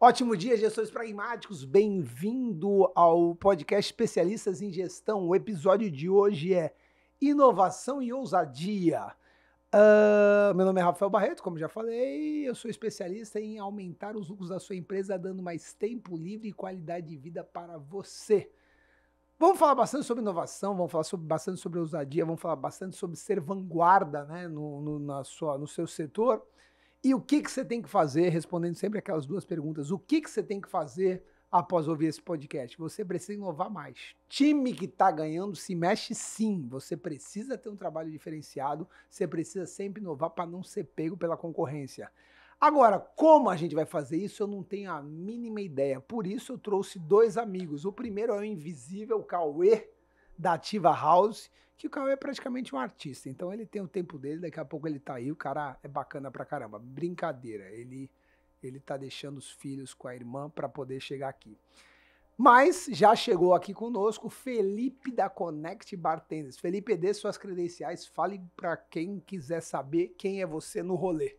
Ótimo dia, gestores pragmáticos. Bem-vindo ao podcast Especialistas em Gestão. O episódio de hoje é Inovação e Ousadia. Uh, meu nome é Rafael Barreto, como já falei, eu sou especialista em aumentar os lucros da sua empresa, dando mais tempo livre e qualidade de vida para você. Vamos falar bastante sobre inovação, vamos falar sobre, bastante sobre ousadia, vamos falar bastante sobre ser vanguarda né, no, no na sua, no seu setor. E o que, que você tem que fazer, respondendo sempre aquelas duas perguntas, o que, que você tem que fazer após ouvir esse podcast? Você precisa inovar mais. Time que está ganhando se mexe sim. Você precisa ter um trabalho diferenciado, você precisa sempre inovar para não ser pego pela concorrência. Agora, como a gente vai fazer isso, eu não tenho a mínima ideia. Por isso, eu trouxe dois amigos. O primeiro é o invisível Cauê, da Ativa House, que o Cauê é praticamente um artista. Então ele tem o tempo dele, daqui a pouco ele tá aí, o cara é bacana pra caramba. Brincadeira, ele ele tá deixando os filhos com a irmã para poder chegar aqui. Mas já chegou aqui conosco Felipe da Connect Bartenders. Felipe, dê suas credenciais, fale para quem quiser saber quem é você no rolê.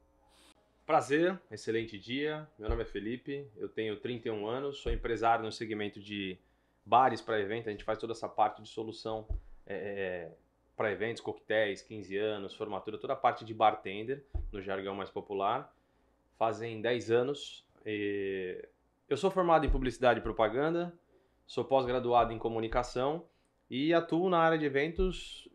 Prazer, excelente dia. Meu nome é Felipe, eu tenho 31 anos, sou empresário no segmento de bares para evento. A gente faz toda essa parte de solução é, é para eventos, coquetéis, 15 anos, formatura, toda a parte de bartender, no jargão mais popular. Fazem 10 anos. eu sou formado em publicidade e propaganda, sou pós-graduado em comunicação e atuo na área de eventos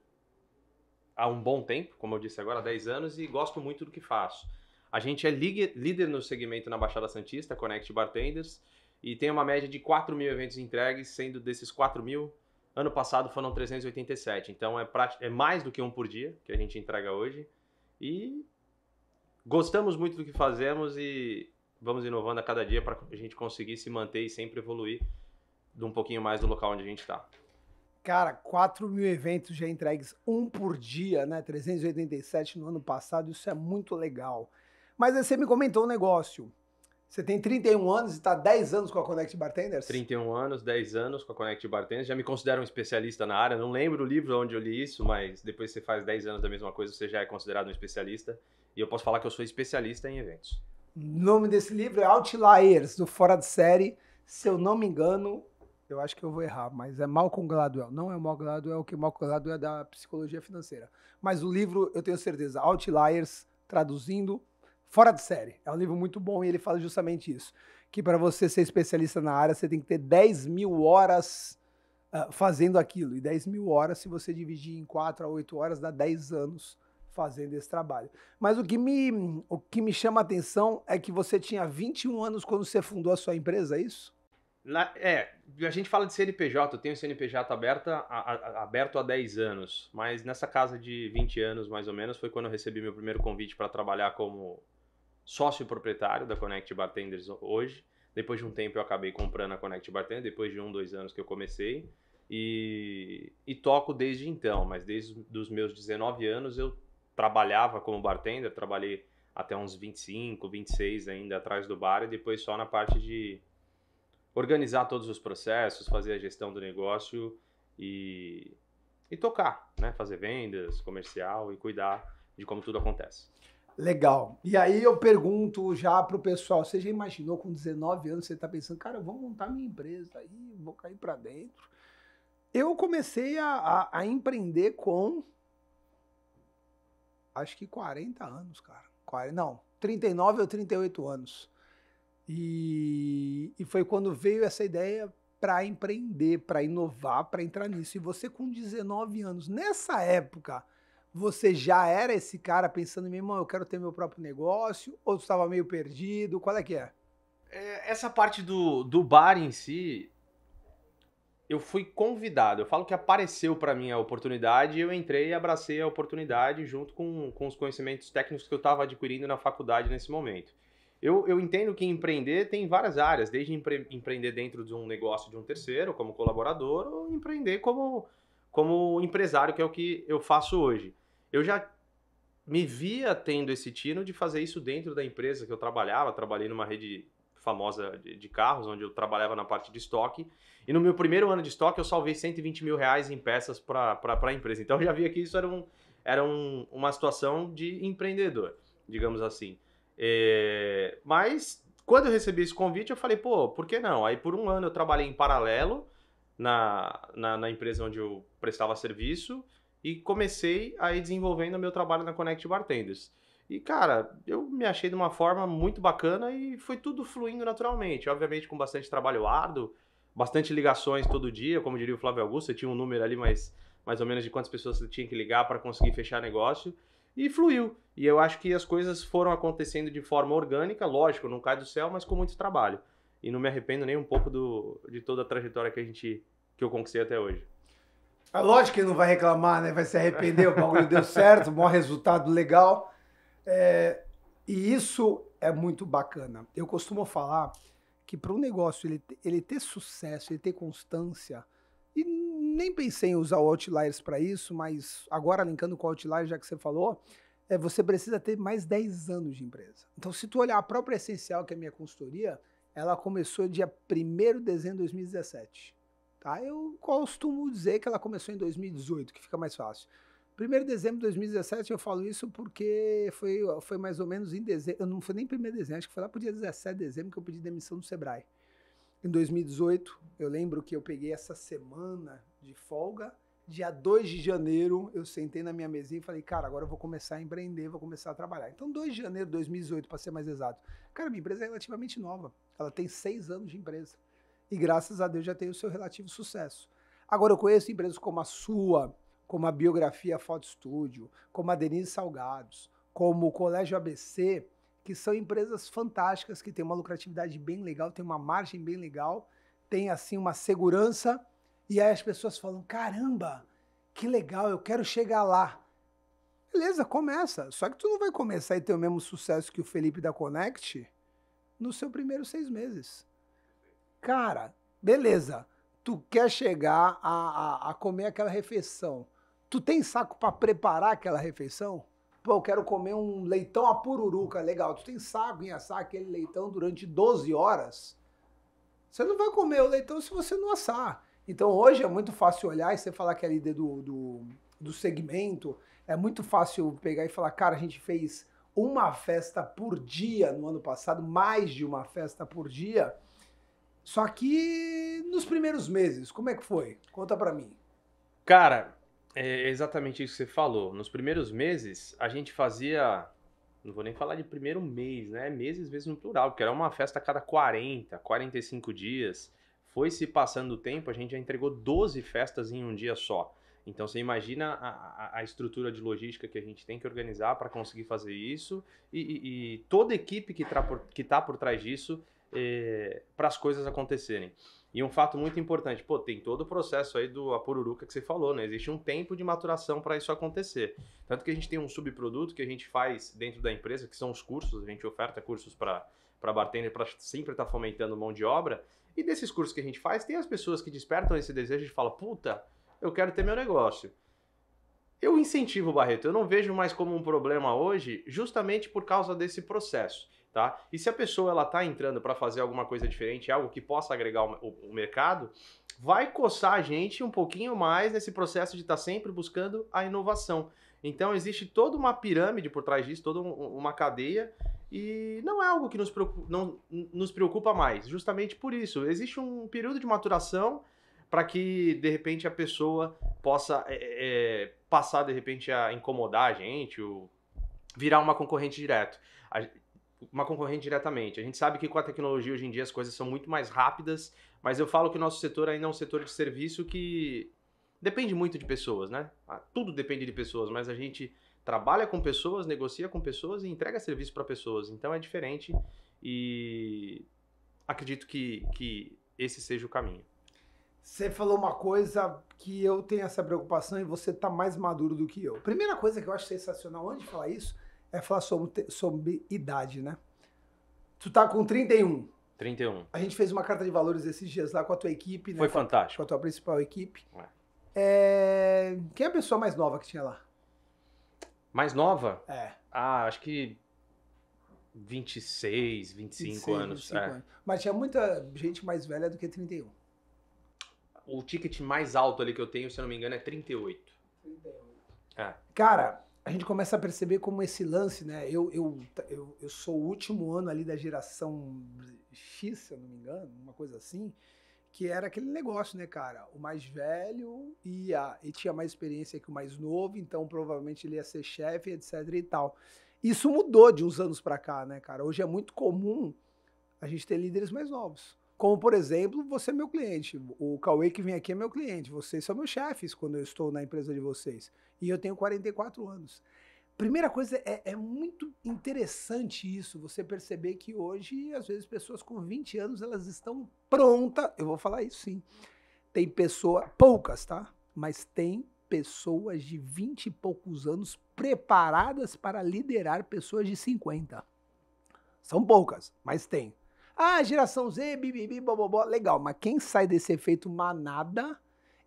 há um bom tempo, como eu disse agora, 10 anos, e gosto muito do que faço. A gente é líder no segmento na Baixada Santista, Connect Bartenders, e tem uma média de 4 mil eventos entregues, sendo desses 4 mil, Ano passado foram 387, então é, é mais do que um por dia que a gente entrega hoje. E gostamos muito do que fazemos e vamos inovando a cada dia para a gente conseguir se manter e sempre evoluir de um pouquinho mais do local onde a gente está. Cara, 4 mil eventos já entregues, um por dia, né? 387 no ano passado, isso é muito legal. Mas você me comentou um negócio. Você tem 31 anos e está 10 anos com a Connect Bartenders? 31 anos, 10 anos com a Connect Bartenders. Já me considero um especialista na área. Não lembro o livro onde eu li isso, mas depois que você faz 10 anos da mesma coisa, você já é considerado um especialista. E eu posso falar que eu sou especialista em eventos. O nome desse livro é Outliers, do Fora de Série. Se eu não me engano, eu acho que eu vou errar, mas é Malcolm Gladwell. Não é Malcolm Gladwell, que Malcolm Gladwell é da psicologia financeira. Mas o livro, eu tenho certeza, Outliers, traduzindo, fora de série. É um livro muito bom e ele fala justamente isso. Que para você ser especialista na área, você tem que ter 10 mil horas uh, fazendo aquilo. E 10 mil horas, se você dividir em 4 a 8 horas, dá 10 anos fazendo esse trabalho. Mas o que me, o que me chama a atenção é que você tinha 21 anos quando você fundou a sua empresa, é isso? Na, é, a gente fala de CNPJ, eu tenho CNPJ aberta, a, a, aberto há 10 anos, mas nessa casa de 20 anos mais ou menos foi quando eu recebi meu primeiro convite para trabalhar como sócio proprietário da Connect Bartenders hoje. Depois de um tempo eu acabei comprando a Connect Bartender, depois de um, dois anos que eu comecei. E, e toco desde então, mas desde os meus 19 anos eu trabalhava como bartender, trabalhei até uns 25, 26 ainda atrás do bar e depois só na parte de organizar todos os processos, fazer a gestão do negócio e, e tocar, né? Fazer vendas, comercial e cuidar de como tudo acontece. Legal. E aí eu pergunto já pro pessoal, você já imaginou com 19 anos, você está pensando, cara, vou montar minha empresa aí, vou cair para dentro. Eu comecei a, a, a, empreender com acho que 40 anos, cara. não, 39 ou 38 anos. E, e foi quando veio essa ideia para empreender, para inovar, para entrar nisso. E você com 19 anos, nessa época, você já era esse cara pensando, meu irmão, eu quero ter meu próprio negócio? Ou estava meio perdido? Qual é que é? é? Essa parte do, do bar em si, eu fui convidado. Eu falo que apareceu para mim a oportunidade, eu entrei e abracei a oportunidade junto com, com os conhecimentos técnicos que eu estava adquirindo na faculdade nesse momento. Eu, eu, entendo que empreender tem várias áreas, desde empre empreender dentro de um negócio de um terceiro, como colaborador, ou empreender como, como empresário, que é o que eu faço hoje eu já me via tendo esse tino de fazer isso dentro da empresa que eu trabalhava. Trabalhei numa rede famosa de, de, carros, onde eu trabalhava na parte de estoque. E no meu primeiro ano de estoque, eu salvei 120 mil reais em peças para a empresa. Então eu já via que isso era, um, era um, uma situação de empreendedor, digamos assim. É, mas quando eu recebi esse convite, eu falei, pô, por que não? Aí por um ano eu trabalhei em paralelo na, na, na empresa onde eu prestava serviço e comecei aí desenvolvendo meu trabalho na Connect Bartenders. E, cara, eu me achei de uma forma muito bacana e foi tudo fluindo naturalmente. Obviamente, com bastante trabalho árduo, bastante ligações todo dia, como diria o Flávio Augusto, você tinha um número ali, mas mais ou menos de quantas pessoas você tinha que ligar para conseguir fechar negócio. E fluiu. E eu acho que as coisas foram acontecendo de forma orgânica, lógico, não cai do céu, mas com muito trabalho. E não me arrependo nem um pouco do, de toda a trajetória que a gente que eu conquistei até hoje. Ah, lógico que não vai reclamar, né? Vai se arrepender, o bagulho deu certo, bom resultado legal. É, e isso é muito bacana. Eu costumo falar que para um negócio ele, ele ter sucesso, ele ter constância, e nem pensei em usar o Outliers para isso, mas agora linkando com o Outliers, já que você falou, é, você precisa ter mais 10 anos de empresa. Então, se tu olhar a própria Essencial, que é a minha consultoria, ela começou dia 1 de dezembro de 2017. Tá? Eu costumo dizer que ela começou em 2018, que fica mais fácil. 1 de dezembro de 2017, eu falo isso porque foi, foi mais ou menos em dezembro, não foi nem 1 de dezembro, acho que foi lá pro dia 17 de dezembro que eu pedi demissão do Sebrae. Em 2018, eu lembro que eu peguei essa semana de folga, dia 2 de janeiro, eu sentei na minha mesinha e falei, cara, agora eu vou começar a empreender, vou começar a trabalhar. Então, 2 de janeiro de 2018, para ser mais exato. Cara, minha empresa é relativamente nova, ela tem seis anos de empresa e graças a Deus já tem o seu relativo sucesso. Agora, eu conheço empresas como a sua, como a Biografia Foto Estúdio, como a Denise Salgados, como o Colégio ABC, que são empresas fantásticas, que têm uma lucratividade bem legal, têm uma margem bem legal, têm assim uma segurança, e aí as pessoas falam: caramba, que legal, eu quero chegar lá. Beleza, começa. Só que tu não vai começar e ter o mesmo sucesso que o Felipe da Connect no seu primeiro seis meses. Cara, beleza. Tu quer chegar a, a, a comer aquela refeição. Tu tem saco para preparar aquela refeição? Pô, eu quero comer um leitão apururuca pururuca. Legal. Tu tem saco em assar aquele leitão durante 12 horas? Você não vai comer o leitão se você não assar. Então hoje é muito fácil olhar e você falar que é líder do, do, do segmento. É muito fácil pegar e falar, cara, a gente fez uma festa por dia no ano passado, mais de uma festa por dia. Só que nos primeiros meses, como é que foi? Conta para mim. Cara, é exatamente isso que você falou. Nos primeiros meses, a gente fazia. Não vou nem falar de primeiro mês, né? Meses, vezes no plural, porque era uma festa a cada 40, 45 dias. Foi se passando o tempo, a gente já entregou 12 festas em um dia só. Então você imagina a, a, a, estrutura de logística que a gente tem que organizar para conseguir fazer isso e, e, e toda a equipe que está por, tá por, trás disso é, eh, para as coisas acontecerem. E um fato muito importante, pô, tem todo o processo aí do apururuca que você falou, né? Existe um tempo de maturação para isso acontecer. Tanto que a gente tem um subproduto que a gente faz dentro da empresa, que são os cursos, a gente oferta cursos para para bartender para sempre estar tá fomentando mão de obra. E desses cursos que a gente faz, tem as pessoas que despertam esse desejo de falam, "Puta, eu quero ter meu negócio". Eu incentivo Barreto, eu não vejo mais como um problema hoje, justamente por causa desse processo tá? E se a pessoa ela tá entrando para fazer alguma coisa diferente, algo que possa agregar o, o, o, mercado, vai coçar a gente um pouquinho mais nesse processo de estar tá sempre buscando a inovação. Então existe toda uma pirâmide por trás disso, toda um, uma cadeia e não é algo que nos preocupa, não, nos preocupa mais, justamente por isso. Existe um período de maturação para que de repente a pessoa possa é, é, é, passar de repente a incomodar a gente, ou virar uma concorrente direto. A, uma concorrente diretamente. A gente sabe que com a tecnologia hoje em dia as coisas são muito mais rápidas, mas eu falo que o nosso setor ainda é um setor de serviço que depende muito de pessoas, né? Ah, tudo depende de pessoas, mas a gente trabalha com pessoas, negocia com pessoas e entrega serviço para pessoas. Então é diferente e acredito que, que esse seja o caminho. Você falou uma coisa que eu tenho essa preocupação e você está mais maduro do que eu. Primeira coisa que eu acho sensacional antes de falar isso é falar sobre, sobre idade, né? Tu tá com 31. 31. A gente fez uma carta de valores esses dias lá com a tua equipe, né? Foi com fantástico. com a tua principal equipe. É. É... Quem é a pessoa mais nova que tinha lá? Mais nova? É. Ah, acho que 26, 25 26, anos. 25 é. anos. Mas tinha muita gente mais velha do que 31. O ticket mais alto ali que eu tenho, se eu não me engano, é 38. 38. É. Cara, a gente começa a perceber como esse lance, né? Eu, eu, eu, eu sou o último ano ali da geração X, se eu não me engano, uma coisa assim, que era aquele negócio, né, cara? O mais velho ia, e tinha mais experiência que o mais novo, então provavelmente ele ia ser chefe, etc e tal. Isso mudou de uns anos para cá, né, cara? Hoje é muito comum a gente ter líderes mais novos. Como, por exemplo, você é meu cliente. O Cauê que vem aqui é meu cliente. Vocês são meus chefes quando eu estou na empresa de vocês. E eu tenho 44 anos. Primeira coisa, é, é, muito interessante isso, você perceber que hoje, às vezes, pessoas com 20 anos, elas estão prontas, eu vou falar isso sim, tem pessoa, poucas, tá? Mas tem pessoas de 20 e poucos anos preparadas para liderar pessoas de 50. São poucas, mas tem. Ah, geração Z, bibibi, bobobó, legal, mas quem sai desse efeito manada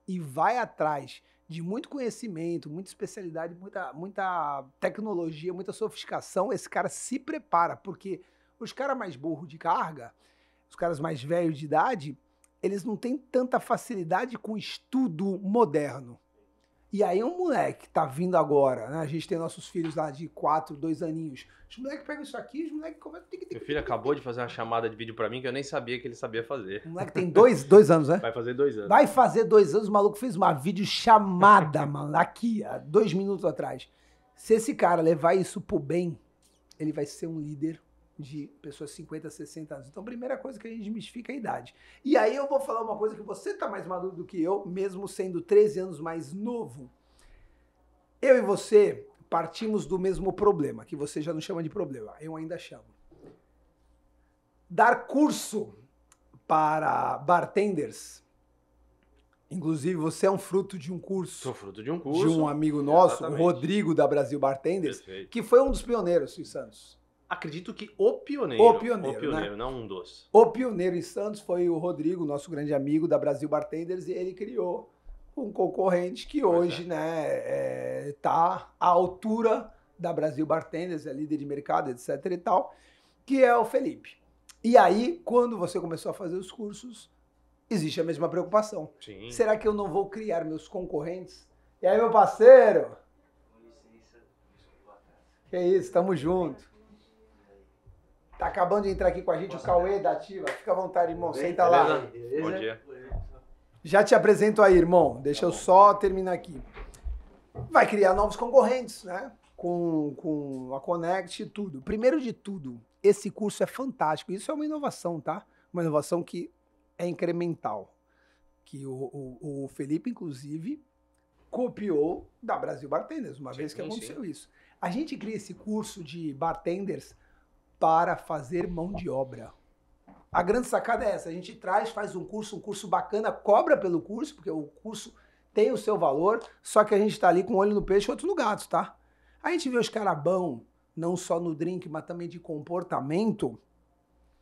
e vai atrás de muito conhecimento, muita especialidade, muita, muita tecnologia, muita sofisticação, esse cara se prepara, porque os caras mais burros de carga, os caras mais velhos de idade, eles não têm tanta facilidade com estudo moderno. E aí um moleque tá vindo agora, né? A gente tem nossos filhos lá de 4, 2 aninhos. Os moleques pegam isso aqui, os moleques começam... Meu filho acabou de fazer uma chamada de vídeo para mim que eu nem sabia que ele sabia fazer. O moleque tem dois, dois anos, né? Vai fazer dois anos. Vai fazer dois anos, o maluco fez uma vídeo chamada, mano, aqui, há dois minutos atrás. Se esse cara levar isso pro bem, ele vai ser um líder de pessoas 50, 60 anos. Então, primeira coisa que a gente desmistifica é a idade. E aí eu vou falar uma coisa que você está mais maduro do que eu, mesmo sendo 13 anos mais novo. Eu e você partimos do mesmo problema, que você já não chama de problema, eu ainda chamo. Dar curso para bartenders. Inclusive, você é um fruto de um curso. Sou fruto de um curso. De um amigo nosso, Exatamente. o Rodrigo da Brasil Bartenders, Perfeito. que foi um dos pioneiros, Santos acredito que o pioneiro. O pioneiro, o pioneiro né? não um dos. O pioneiro em Santos foi o Rodrigo, nosso grande amigo da Brasil Bartenders, e ele criou um concorrente que hoje, é. né, está é, tá à altura da Brasil Bartenders, é líder de mercado, etc e tal, que é o Felipe. E aí, quando você começou a fazer os cursos, existe a mesma preocupação. Sim. Será que eu não vou criar meus concorrentes? E aí, meu parceiro? Com licença, desculpa. Que é isso, tamo junto. Tá acabando de entrar aqui com a gente Boa o Cauê da Ativa. Fica à vontade, irmão. Bem, Senta beleza? lá. Beleza? Bom dia. Já te apresento aí, irmão. Deixa tá eu só terminar aqui. Vai criar novos concorrentes, né? Com, com a Connect e tudo. Primeiro de tudo, esse curso é fantástico. Isso é uma inovação, tá? Uma inovação que é incremental. Que o, o, o Felipe, inclusive, copiou da Brasil Bartenders, uma sim, vez que aconteceu sim. isso. A gente cria esse curso de bartenders para fazer mão de obra. A grande sacada é essa: a gente traz, faz um curso, um curso bacana, cobra pelo curso, porque o curso tem o seu valor, só que a gente está ali com um olho no peixe e outro no gato, tá? A gente vê os carabão, não só no drink, mas também de comportamento,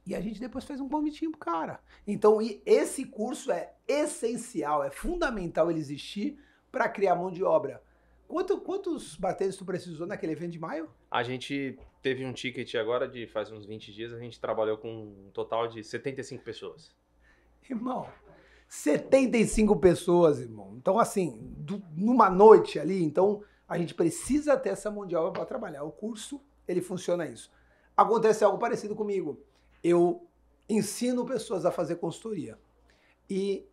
e a gente depois fez um convitinho pro cara. Então, esse curso é essencial, é fundamental ele existir para criar mão de obra. Quanto, quantos bartenders tu precisou naquele evento de maio? A gente teve um ticket agora de faz uns 20 dias, a gente trabalhou com um total de 75 pessoas. Irmão, 75 pessoas, irmão. Então, assim, do, numa noite ali, então a gente precisa ter essa mundial para trabalhar. O curso, ele funciona isso. Acontece algo parecido comigo. Eu ensino pessoas a fazer consultoria. E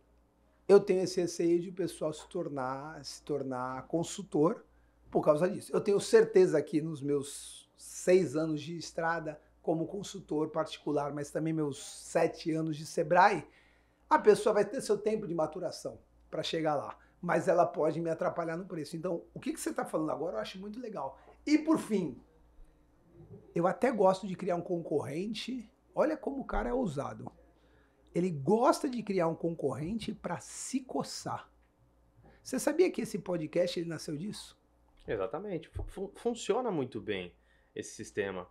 eu tenho esse receio de o pessoal se tornar, se tornar consultor por causa disso. Eu tenho certeza aqui nos meus seis anos de estrada como consultor particular, mas também meus sete anos de Sebrae, a pessoa vai ter seu tempo de maturação para chegar lá, mas ela pode me atrapalhar no preço. Então, o que, que você está falando agora eu acho muito legal. E por fim, eu até gosto de criar um concorrente. Olha como o cara é ousado. Ele gosta de criar um concorrente para se coçar. Você sabia que esse podcast ele nasceu disso? Exatamente. Fun funciona muito bem esse sistema.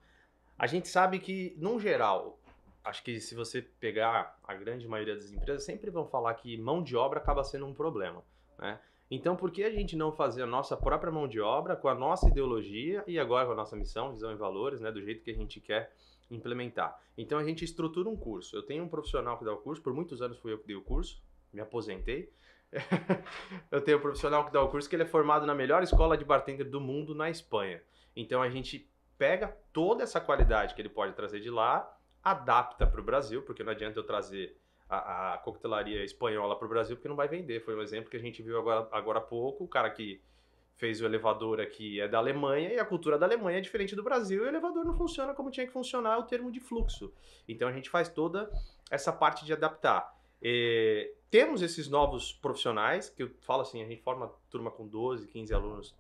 A gente sabe que, num geral, acho que se você pegar a grande maioria das empresas, sempre vão falar que mão de obra acaba sendo um problema, né? Então, por que a gente não fazer a nossa própria mão de obra com a nossa ideologia e agora com a nossa missão, visão e valores, né, do jeito que a gente quer implementar? Então, a gente estrutura um curso. Eu tenho um profissional que dá o curso, por muitos anos fui eu que dei o curso, me aposentei. eu tenho um profissional que dá o curso que ele é formado na melhor escola de bartender do mundo na Espanha. Então, a gente pega toda essa qualidade que ele pode trazer de lá, adapta para o Brasil, porque não adianta eu trazer a, a coquetelaria espanhola para o Brasil, porque não vai vender. Foi um exemplo que a gente viu agora, agora há pouco, o cara que fez o elevador aqui é da Alemanha e a cultura da Alemanha é diferente do Brasil e o elevador não funciona como tinha que funcionar é o termo de fluxo. Então a gente faz toda essa parte de adaptar. E é, temos esses novos profissionais, que eu falo assim, a gente forma turma com 12, 15 alunos,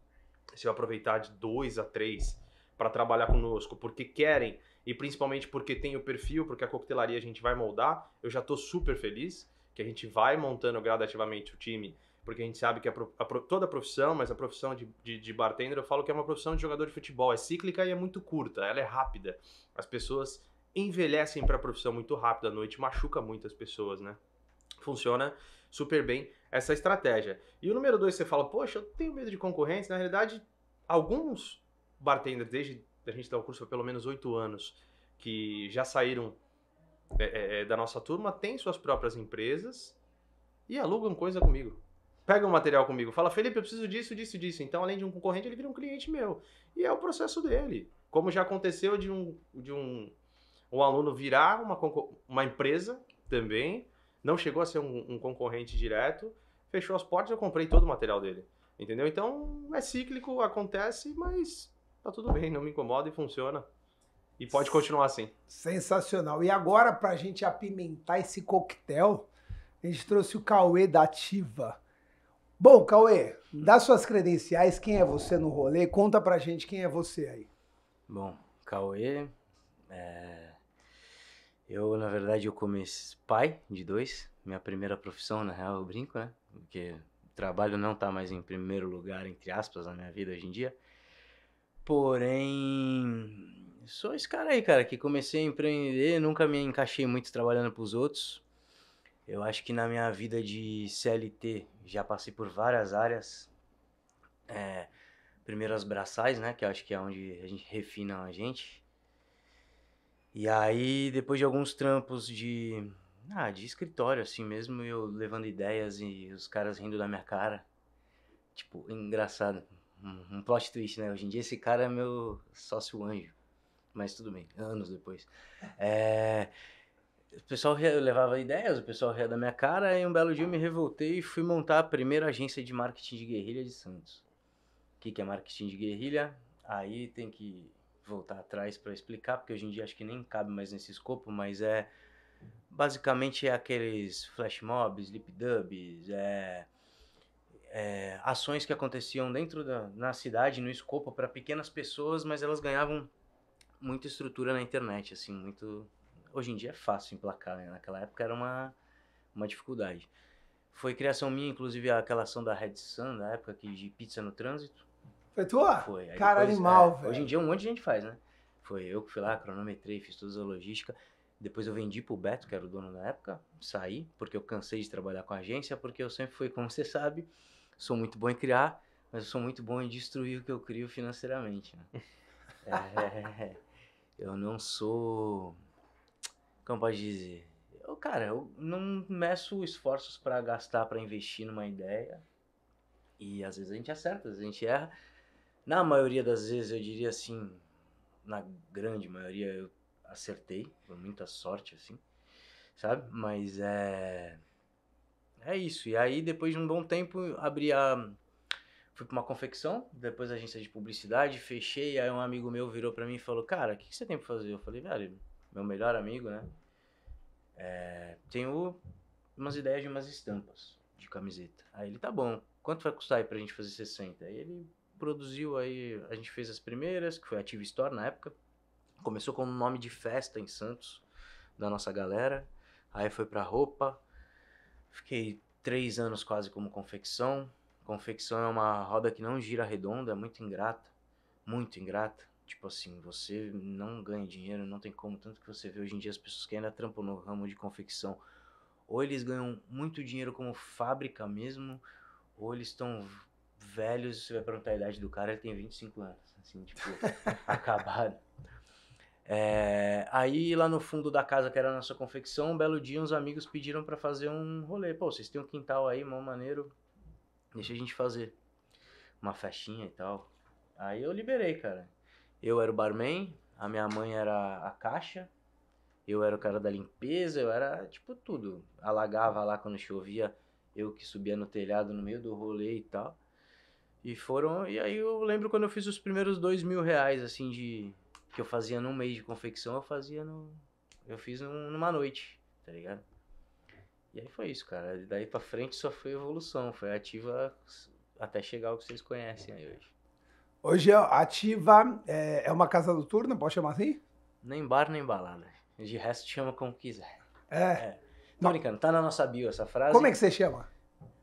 se eu aproveitar de 2 a 3 para trabalhar conosco, porque querem e principalmente porque tem o perfil, porque a coquetelaria a gente vai moldar. Eu já estou super feliz que a gente vai montando gradativamente o time, porque a gente sabe que a, a, toda a profissão, mas a profissão de, de, de, bartender, eu falo que é uma profissão de jogador de futebol, é cíclica e é muito curta, ela é rápida. As pessoas envelhecem para a profissão muito rápido, à noite machuca muitas pessoas, né? Funciona super bem essa estratégia. E o número dois, você fala, poxa, eu tenho medo de concorrência. Na realidade, alguns Bartender desde a gente dar o curso há pelo menos oito anos, que já saíram é, é, é da nossa turma, têm suas próprias empresas e alugam coisa comigo. Pega um material comigo, fala, Felipe, eu preciso disso, disso, disso. Então, além de um concorrente, ele vira um cliente meu. E é o processo dele. Como já aconteceu de um, de um, um aluno virar uma, uma empresa também, não chegou a ser um, um concorrente direto, fechou as portas, eu comprei todo o material dele. Entendeu? Então, é cíclico, acontece, mas tá tudo bem, não me incomoda e funciona. E pode continuar assim. Sensacional. E agora, para a gente apimentar esse coquetel, a gente trouxe o Cauê da Ativa. Bom, Cauê, dá suas credenciais, quem é você no rolê? Conta pra gente quem é você aí. Bom, Cauê, é... eu na verdade eu comecei pai de dois, minha primeira profissão na real eu brinco, né? Porque trabalho não tá mais em primeiro lugar, entre aspas, na minha vida hoje em dia. Porém, sou esse cara aí, cara, que comecei a empreender, nunca me encaixei muito trabalhando para os outros. Eu acho que na minha vida de CLT já passei por várias áreas. É, primeiro as braçais, né, que eu acho que é onde a gente refina a gente. E aí, depois de alguns trampos de ah, de escritório assim mesmo, eu levando ideias e os caras rindo da minha cara. Tipo, engraçado um, uhum, plot twist, né? Hoje em dia esse cara é meu sócio anjo. Mas tudo bem, anos depois. É, o pessoal levava ideias, o pessoal ria da minha cara, e um belo dia eu me revoltei e fui montar a primeira agência de marketing de guerrilha de Santos. O que, que é marketing de guerrilha? Aí tem que voltar atrás para explicar, porque hoje em dia acho que nem cabe mais nesse escopo, mas é basicamente é aqueles flash mobs, lip dubs, é é, ações que aconteciam dentro da na cidade, no escopo, para pequenas pessoas, mas elas ganhavam muita estrutura na internet, assim, muito... Hoje em dia é fácil emplacar, né? Naquela época era uma, uma dificuldade. Foi criação minha, inclusive, aquela ação da Red Sun, da época que de pizza no trânsito. Foi tua? Foi. Aí Cara, depois, animal, é, velho. Hoje em dia um monte de gente faz, né? Foi eu que fui lá, cronometrei, fiz toda a logística. Depois eu vendi pro Beto, que era o dono na época, saí, porque eu cansei de trabalhar com agência, porque eu sempre fui, como você sabe, sou muito bom em criar, mas eu sou muito bom em destruir o que eu crio financeiramente. Né? é, eu não sou. Como pode dizer? Eu, cara, eu não meço esforços para gastar, para investir numa ideia. E às vezes a gente acerta, às vezes a gente erra. Na maioria das vezes, eu diria assim, na grande maioria, eu acertei, foi muita sorte, assim, sabe? Mas é é isso. E aí, depois de um bom tempo, abri a. Fui pra uma confecção, depois agência de publicidade, fechei. Aí um amigo meu virou para mim e falou: Cara, o que, que, você tem pra fazer? Eu falei: Velho, meu melhor amigo, né? É, tenho umas ideias de umas estampas de camiseta. Aí ele: Tá bom, quanto vai custar aí pra gente fazer 60? Aí ele produziu aí, a gente fez as primeiras, que foi a Tive Store na época. Começou com um nome de festa em Santos, da nossa galera. Aí foi pra roupa Fiquei três anos quase como confecção. Confecção é uma roda que não gira redonda, é muito ingrata. Muito ingrata. Tipo assim, você não ganha dinheiro, não tem como. Tanto que você vê hoje em dia as pessoas que ainda trampam no ramo de confecção. Ou eles ganham muito dinheiro como fábrica mesmo, ou eles estão velhos. Se você vai perguntar a idade do cara, ele tem 25 anos. Assim, tipo, acabado. É, aí lá no fundo da casa, que era a nossa confecção, um belo dia uns amigos pediram para fazer um rolê. Pô, vocês têm um quintal aí, mão maneiro, deixa a gente fazer uma festinha e tal. Aí eu liberei, cara. Eu era o barman, a minha mãe era a caixa, eu era o cara da limpeza, eu era tipo tudo. Alagava lá quando chovia, eu que subia no telhado no meio do rolê e tal. E foram. E aí eu lembro quando eu fiz os primeiros dois mil reais, assim, de, que eu fazia num mês de confecção, eu fazia no. Eu fiz num, numa noite, tá ligado? E aí foi isso, cara. daí pra frente só foi evolução, foi ativa até chegar ao que vocês conhecem aí hoje. Hoje a é ativa é, é uma casa noturna, pode chamar assim? Nem bar, nem balada. De resto chama como quiser. É. é. Tô brincando, tá na nossa bio essa frase. Como é que você chama?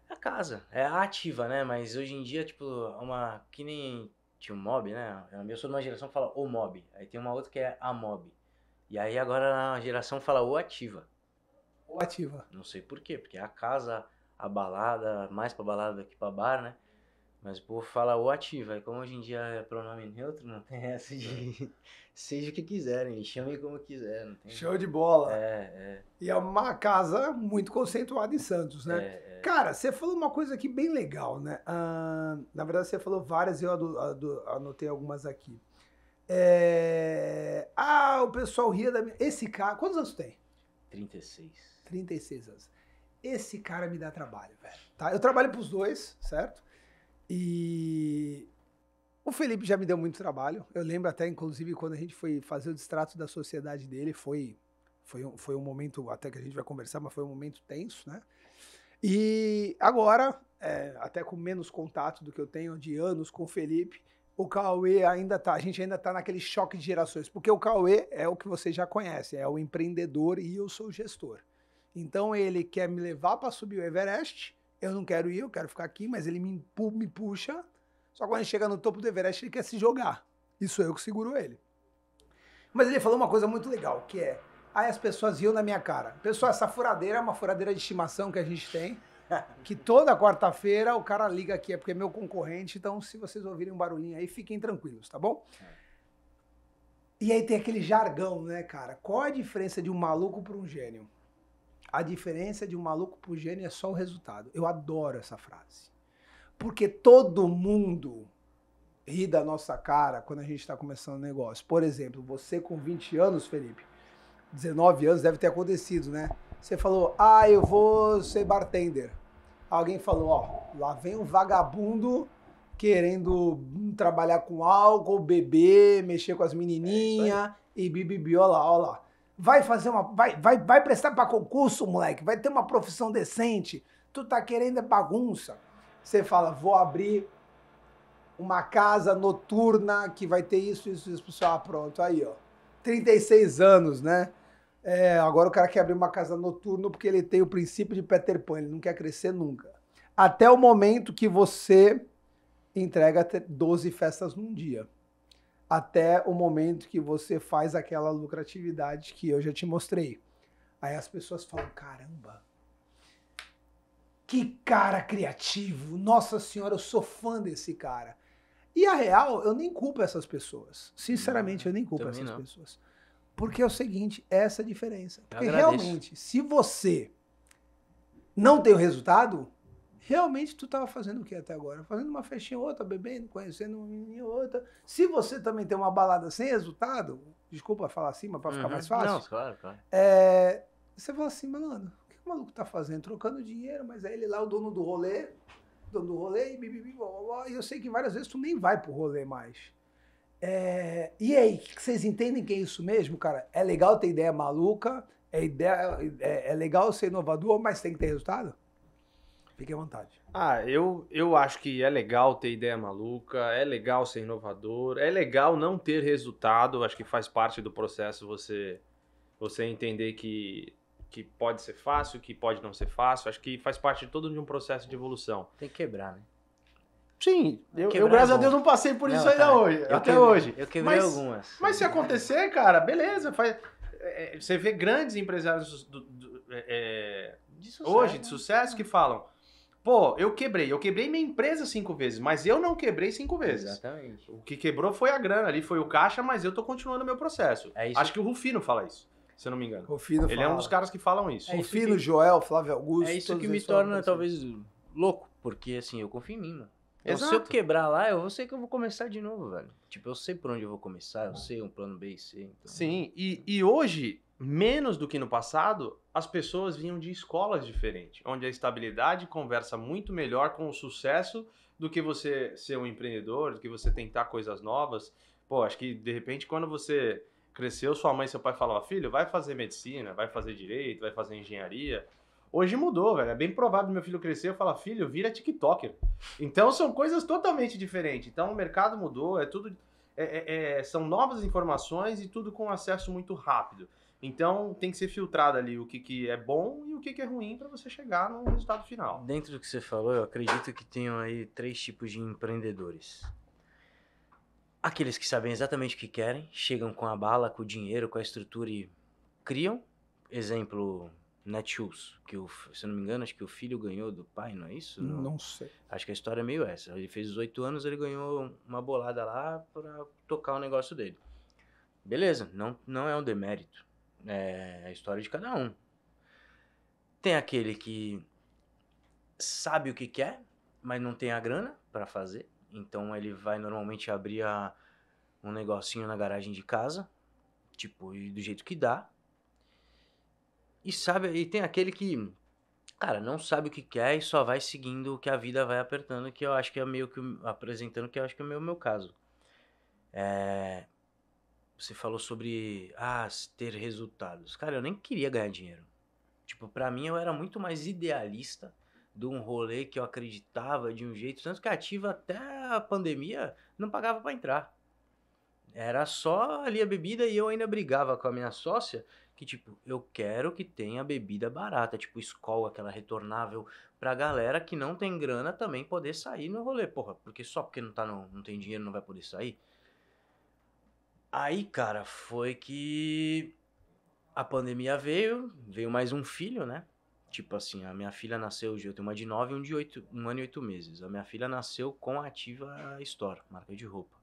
É a casa. É ativa, né? Mas hoje em dia, tipo, é uma. Que nem tinha um mob, né? Eu sou de uma geração que fala o mob. Aí tem uma outra que é a mob. E aí agora a geração fala o ativa. O ativa. Não sei por quê, porque é a casa, a balada, mais pra balada que pra bar, né? Mas o povo fala o ativa. E como hoje em dia é pronome neutro, não tem essa de. É. Seja o que quiserem, chamem como quiserem. Tem... Show de bola. É, é. E é uma casa muito conceituada em Santos, né? É, é. É. Cara, você falou uma coisa aqui bem legal, né? Uh, na verdade, você falou várias e eu anotei algumas aqui. É... Ah, o pessoal ria da minha... Esse cara... Quantos anos tem? 36. 36 anos. Esse cara me dá trabalho, velho. Tá? Eu trabalho pros dois, certo? E... O Felipe já me deu muito trabalho. Eu lembro até, inclusive, quando a gente foi fazer o distrato da sociedade dele, foi, foi, um, foi um momento, até que a gente vai conversar, mas foi um momento tenso, né? E agora, é, até com menos contato do que eu tenho de anos com o Felipe, o Cauê ainda tá, a gente ainda tá naquele choque de gerações, porque o Cauê é o que você já conhece, é o empreendedor e eu sou o gestor. Então ele quer me levar para subir o Everest, eu não quero ir, eu quero ficar aqui, mas ele me, me puxa. Só que quando ele chega no topo do Everest, ele quer se jogar. Isso eu que seguro ele. Mas ele falou uma coisa muito legal, que é Aí as pessoas riam na minha cara. Pessoal, essa furadeira é uma furadeira de estimação que a gente tem. Que toda quarta-feira o cara liga aqui, é porque é meu concorrente, então se vocês ouvirem um barulhinho aí, fiquem tranquilos, tá bom? E aí tem aquele jargão, né, cara? Qual a diferença de um maluco para um gênio? A diferença de um maluco para um gênio é só o resultado. Eu adoro essa frase. Porque todo mundo ri da nossa cara quando a gente está começando um negócio. Por exemplo, você com 20 anos, Felipe, 19 anos, deve ter acontecido, né? Você falou, ah, eu vou ser bartender. Alguém falou, ó, lá vem um vagabundo querendo trabalhar com álcool, beber, mexer com as menininhas é e bibibi, ó lá, ó lá. Vai fazer uma, vai, vai, vai prestar para concurso, moleque, vai ter uma profissão decente. Tu tá querendo é bagunça. Você fala, vou abrir uma casa noturna que vai ter isso, isso, isso. Ah, pronto, aí, ó. 36 anos, né? É, agora o cara quer abrir uma casa noturna porque ele tem o princípio de Peter Pan, ele não quer crescer nunca. Até o momento que você entrega 12 festas num dia. Até o momento que você faz aquela lucratividade que eu já te mostrei. Aí as pessoas falam: caramba, que cara criativo! Nossa senhora, eu sou fã desse cara. E a real, eu nem culpo essas pessoas. Sinceramente, eu nem culpo essas não. pessoas. Porque é o seguinte, essa é a diferença. Porque realmente, se você não tem o resultado, realmente tu estava fazendo o que até agora? Fazendo uma festinha ou outra, bebendo, conhecendo uma menina ou outra. Se você também tem uma balada sem resultado, desculpa falar assim, mas para ficar uhum. mais fácil. Não, claro, claro. É, você fala assim, mano, o que o maluco tá fazendo? Trocando dinheiro, mas é ele lá, o dono do rolê, dono do rolê, e blá, blá, blá, e eu sei que várias vezes tu nem vai pro rolê mais. É... E aí, o que vocês entendem que é isso mesmo, cara? É legal ter ideia maluca, é, ideia, é, é legal ser inovador, mas tem que ter resultado? Fique à vontade. Ah, eu, eu acho que é legal ter ideia maluca, é legal ser inovador, é legal não ter resultado, acho que faz parte do processo você você entender que, que pode ser fácil, que pode não ser fácil, acho que faz parte de todo de um processo de evolução. Tem que quebrar, né? Sim, eu, eu é graças é a Deus não passei por não, isso ainda tá. hoje, eu até quebrei, hoje. Eu quebrei mas, algumas. Mas se acontecer, cara, beleza. Faz, é, é você vê grandes empresários do, do, é, é, de sucesso, hoje, de né? sucesso, né? que falam, pô, eu quebrei, eu quebrei minha empresa cinco vezes, mas eu não quebrei cinco vezes. Exatamente. O que quebrou foi a grana ali, foi o caixa, mas eu tô continuando o meu processo. Acho que o Rufino fala isso se eu não me engano. Rufino Ele fala. é um dos caras que falam isso. É Rufino, que... Joel, Flávio Augusto. É isso que me torna, talvez, louco. Porque, assim, eu confio em mim, mano. Então, se eu quebrar lá, eu sei que eu vou começar de novo, velho. Tipo, eu sei por onde eu vou começar, eu sei um plano B e C. Então... Sim, e, e hoje, menos do que no passado, as pessoas vinham de escolas diferentes, onde a estabilidade conversa muito melhor com o sucesso do que você ser um empreendedor, do que você tentar coisas novas. Pô, acho que de repente quando você cresceu, sua mãe e seu pai falavam: filho, vai fazer medicina, vai fazer direito, vai fazer engenharia. Hoje mudou, velho. É bem provável meu filho crescer e falar, filho, vira TikToker. Então são coisas totalmente diferentes. Então o mercado mudou, é tudo. É, é, é, são novas informações e tudo com acesso muito rápido. Então tem que ser filtrado ali o que, que é bom e o que, que é ruim para você chegar no resultado final. Dentro do que você falou, eu acredito que tenham aí três tipos de empreendedores. Aqueles que sabem exatamente o que querem, chegam com a bala, com o dinheiro, com a estrutura e criam. Exemplo, Netshoes, que o, se não me engano, acho que o filho ganhou do pai, não é isso? Não, não sei. Acho que a história é meio essa. Ele fez 18 anos, ele ganhou uma bolada lá para tocar o negócio dele. Beleza, não, não é um demérito. É, é a história de cada um. Tem aquele que sabe o que quer, mas não tem a grana para fazer. Então ele vai normalmente abrir a, um negocinho na garagem de casa, tipo, do jeito que dá, e sabe, e tem aquele que, cara, não sabe o que quer e só vai seguindo o que a vida vai apertando, que eu acho que é meio que apresentando que eu acho que é meio o meu caso. É, você falou sobre ah, ter resultados. Cara, eu nem queria ganhar dinheiro. Tipo, para mim eu era muito mais idealista de um rolê que eu acreditava de um jeito, tanto que ativa até a pandemia não pagava para entrar. Era só ali a bebida e eu ainda brigava com a minha sócia que, tipo, eu quero que tenha bebida barata, tipo escola aquela retornável, pra galera que não tem grana também poder sair no rolê, porra, porque só porque não, tá no, não tem dinheiro não vai poder sair. Aí, cara, foi que a pandemia veio, veio mais um filho, né? Tipo assim, a minha filha nasceu, eu tenho uma de 9 e um de 8, um ano e oito meses. A minha filha nasceu com a Ativa Store, marca de roupa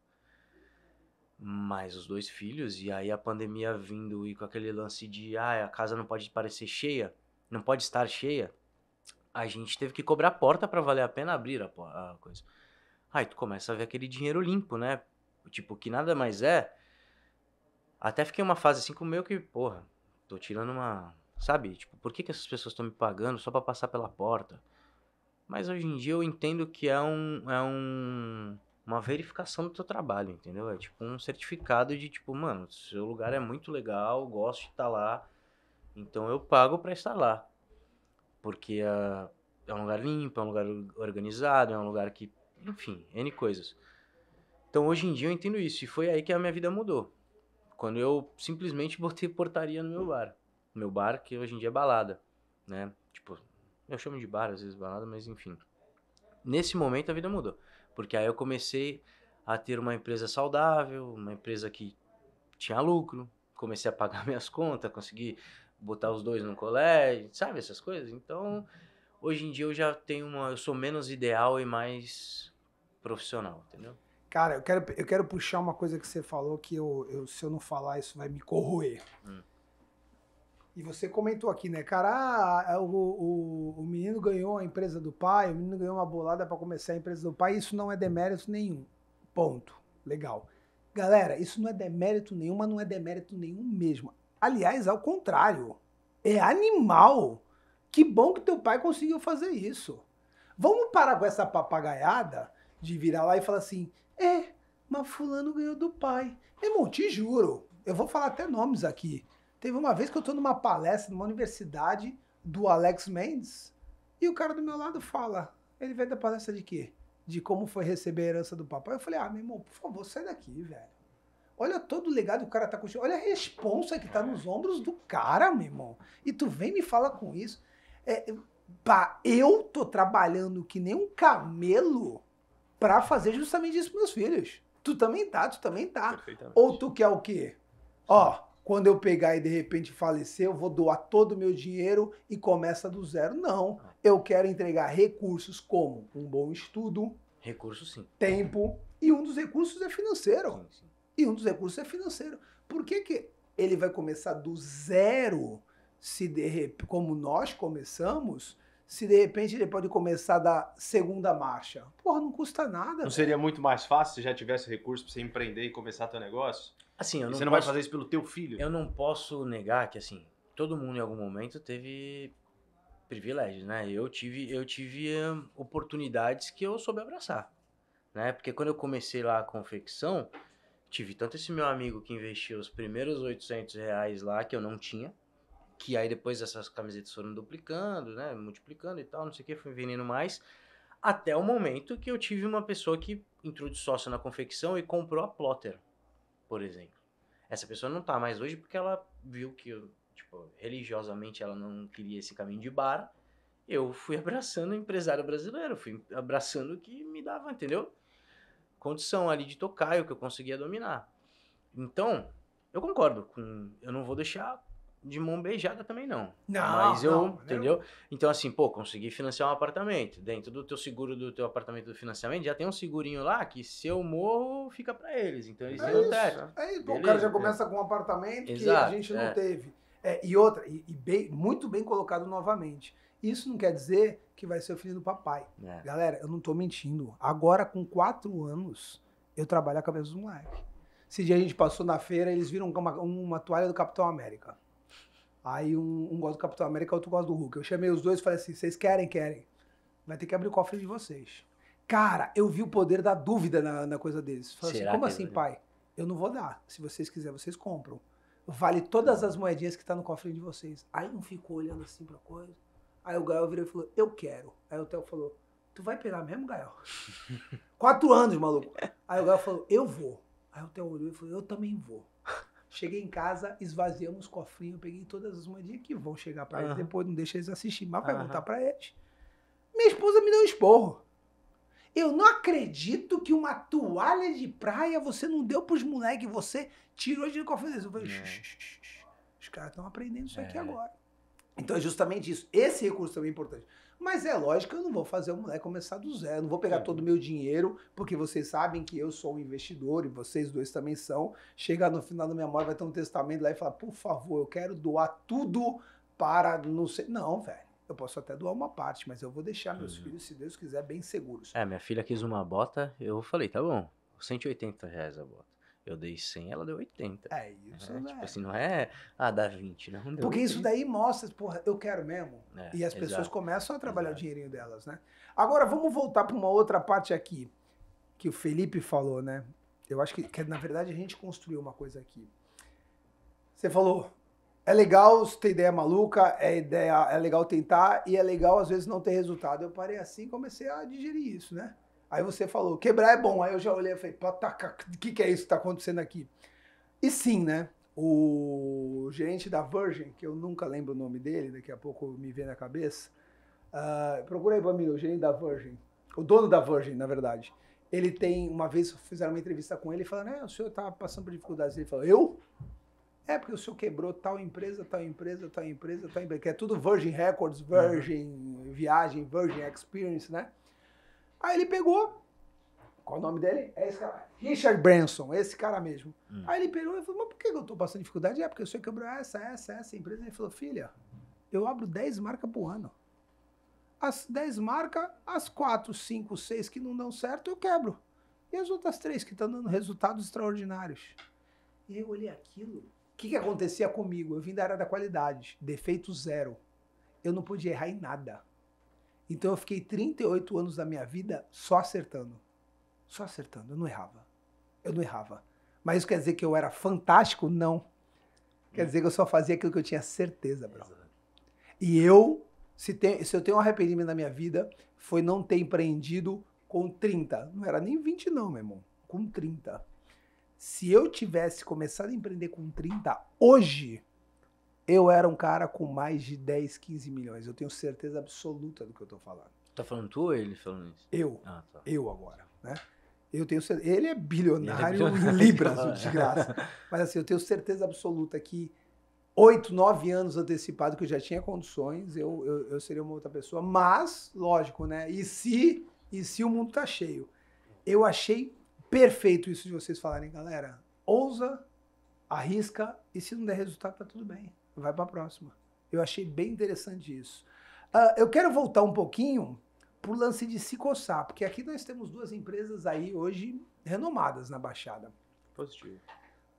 mais os dois filhos, e aí a pandemia vindo e com aquele lance de ah, a casa não pode parecer cheia, não pode estar cheia, a gente teve que cobrar a porta para valer a pena abrir a, a coisa. Aí tu começa a ver aquele dinheiro limpo, né? Tipo, que nada mais é. Até fiquei uma fase assim com o meu que, porra, tô tirando uma. Sabe? Tipo, por que, que essas pessoas estão me pagando só para passar pela porta? Mas hoje em dia eu entendo que é um. É um uma verificação do teu trabalho, entendeu? É tipo um certificado de tipo, mano, seu lugar é muito legal, gosto de estar tá lá, então eu pago para estar lá. Porque uh, é um lugar limpo, é um lugar organizado, é um lugar que, enfim, N coisas. Então hoje em dia eu entendo isso, e foi aí que a minha vida mudou. Quando eu simplesmente botei portaria no meu bar. Meu bar, que hoje em dia é balada, né? Tipo, eu chamo de bar, às vezes balada, mas enfim. Nesse momento a vida mudou. Porque aí eu comecei a ter uma empresa saudável, uma empresa que tinha lucro, comecei a pagar minhas contas, consegui botar os dois no colégio, sabe essas coisas? Então, hoje em dia eu já tenho uma, eu sou menos ideal e mais profissional, entendeu? Cara, eu quero, eu quero puxar uma coisa que você falou que eu, eu se eu não falar isso vai me corroer. Hum e você comentou aqui, né, cara, ah, é, o, o, o, menino ganhou a empresa do pai, o menino ganhou uma bolada para começar a empresa do pai, isso não é demérito nenhum. Ponto. Legal. Galera, isso não é demérito nenhum, mas não é demérito nenhum mesmo. Aliás, ao contrário, é animal. Que bom que teu pai conseguiu fazer isso. Vamos parar com essa papagaiada de virar lá e falar assim: é, mas fulano ganhou do pai. Irmão, te juro, eu vou falar até nomes aqui Teve uma vez que eu estou numa palestra numa universidade do Alex Mendes e o cara do meu lado fala, ele vem da palestra de quê? De como foi receber a herança do papai. Eu falei, ah, meu irmão, por favor, sai daqui, velho. Olha todo o legado que o cara tá com Olha a responsa que tá nos ombros do cara, meu irmão. E tu vem me falar com isso. É, pá, eu tô trabalhando que nem um camelo para fazer justamente isso pros meus filhos. Tu também tá, tu também tá. Ou tu quer o quê? Ó, quando eu pegar e de repente falecer, eu vou doar todo o meu dinheiro e começa do zero. Não. Ah. Eu quero entregar recursos como um bom estudo, recursos sim. Tempo e um dos recursos é financeiro. Sim, sim. E um dos recursos é financeiro. Por que que ele vai começar do zero se de como nós começamos? se de repente ele pode começar da segunda marcha? Porra, não custa nada. Não véio. seria muito mais fácil se já tivesse recurso para você empreender e começar teu negócio? Assim, eu não você não posso, vai fazer isso pelo teu filho? Eu não posso negar que, assim, todo mundo em algum momento teve privilégios, né? Eu tive, eu tive eh, oportunidades que eu soube abraçar, né? Porque quando eu comecei lá a confecção, tive tanto esse meu amigo que investiu os primeiros 800 reais lá, que eu não tinha, que aí depois essas camisetas foram duplicando, né? Multiplicando e tal, não sei o que, fui vendendo mais. Até o momento que eu tive uma pessoa que entrou de sócio na confecção e comprou a plotter por exemplo. Essa pessoa não tá mais hoje porque ela viu que, tipo, religiosamente ela não queria esse caminho de bar. Eu fui abraçando o empresário brasileiro, fui abraçando o que me dava, entendeu? Condição ali de tocar e o que eu conseguia dominar. Então, eu concordo com. Eu não vou deixar de mão beijada também não. Não. Mas eu, não, entendeu? Então, assim, pô, consegui financiar um apartamento. Dentro do teu seguro do teu apartamento do financiamento, já tem um segurinho lá que se eu morro, fica para eles. Então eles é o teto. É o cara já começa né? com um apartamento Exato, que a gente não é. teve. É, e outra, e, e bem, muito bem colocado novamente. Isso não quer dizer que vai ser o filho do papai. É. Galera, eu não tô mentindo. Agora, com quatro anos, eu trabalho a cabeça do moleque. Esse dia a gente passou na feira, eles viram uma, uma toalha do Capitão América. Aí um, um gosta do Capitão América, outro gosta do Hulk. Eu chamei os dois e falei assim: vocês querem, querem. Vai ter que abrir o cofre de vocês. Cara, eu vi o poder da dúvida na, na coisa deles. Falei assim, como é assim, pai? Eu não vou dar. Se vocês quiserem, vocês compram. Vale todas as moedinhas que tá no cofre de vocês. Aí um ficou olhando assim pra coisa. Aí o Gael virou e falou, eu quero. Aí o Theo falou, tu vai pegar mesmo, Gael? Quatro anos, maluco. Aí o Gael falou, eu vou. Aí o Theo olhou e falou, eu também vou. Cheguei em casa, esvaziamos o cofrinho, peguei todas as moedinhas que vão chegar para uhum. eles depois, não deixa eles assistir, mas vai voltar para eles. Minha esposa me deu um esporro. Eu não acredito que uma toalha de praia você não deu pros moleques, você tirou de cofrinho deles. Eu falei, é. os caras estão aprendendo isso é. aqui agora. Então é justamente isso. Esse recurso também é importante. Mas é lógico que eu não vou fazer o moleque começar do zero, não vou pegar todo o meu dinheiro, porque vocês sabem que eu sou um investidor e vocês dois também são. Chega no final da minha morte, vai ter um testamento lá e falar, por favor, eu quero doar tudo para não sei. Não, velho. Eu posso até doar uma parte, mas eu vou deixar meus uhum. filhos, se Deus quiser, bem seguros. É, minha filha quis uma bota, eu falei, tá bom, 180 reais a bota. Eu dei 100, ela deu 80. É isso, né? Tipo é. assim, não é, ah, dá 20, não. Deu Porque 80. isso daí mostra, porra, eu quero mesmo. É, e as exato, pessoas começam a trabalhar exato. o dinheirinho delas, né? Agora, vamos voltar para uma outra parte aqui, que o Felipe falou, né? Eu acho que, que, na verdade, a gente construiu uma coisa aqui. Você falou, é legal ter ideia maluca, é, ideia, é legal tentar, e é legal, às vezes, não ter resultado. Eu parei assim e comecei a digerir isso, né? Aí você falou, quebrar é bom. Aí eu já olhei e falei, o que, que é isso que tá acontecendo aqui? E sim, né? O gerente da Virgin, que eu nunca lembro o nome dele, daqui a pouco me vem na cabeça. Uh, procurei o mim, o gerente da Virgin. O dono da Virgin, na verdade. Ele tem, uma vez fizeram uma entrevista com ele e falaram, né, o senhor tá passando por dificuldades. Ele falou, eu? É, porque o senhor quebrou tal empresa, tal empresa, tal empresa, tal empresa, que é tudo Virgin Records, Virgin uhum. Viagem, Virgin Experience, né? Aí ele pegou. Qual o nome dele? É esse cara. Richard Branson, esse cara mesmo. Hum. Aí ele pegou e falou: Mas por que eu tô passando dificuldade? É porque eu sei que eu essa, essa, essa empresa. Ele falou: Filha, eu abro 10 marcas por ano. As 10 marcas, as 4, 5, 6 que não dão certo, eu quebro. E as outras três que estão dando resultados extraordinários. E eu olhei aquilo. O que, que acontecia comigo? Eu vim da área da qualidade, defeito zero. Eu não podia errar em nada. Então eu fiquei 38 anos da minha vida só acertando. Só acertando, eu não errava. Eu não errava. Mas isso quer dizer que eu era fantástico? Não. Quer dizer que eu só fazia aquilo que eu tinha certeza, bro. E eu, se, tem, se eu tenho um arrependimento na minha vida, foi não ter empreendido com 30. Não era nem 20 não, meu irmão. Com 30. Se eu tivesse começado a empreender com 30 hoje, eu era um cara com mais de 10, 15 milhões. Eu tenho certeza absoluta do que eu estou falando. Tá falando tu ou ele falando isso? Eu. Ah, tá. Eu agora, né? Eu tenho certeza. Ele é bilionário, ele é bilionário libras, de graça. Mas assim, eu tenho certeza absoluta que oito, nove anos antecipado que eu já tinha condições, eu, eu, eu, seria uma outra pessoa. Mas, lógico, né? E se, e se o mundo tá cheio? Eu achei perfeito isso de vocês falarem, galera. Ousa, arrisca e se não der resultado, tá tudo bem vai para a próxima. Eu achei bem interessante isso. Uh, eu quero voltar um pouquinho para o lance de se coçar, porque aqui nós temos duas empresas aí hoje renomadas na Baixada. Positivo.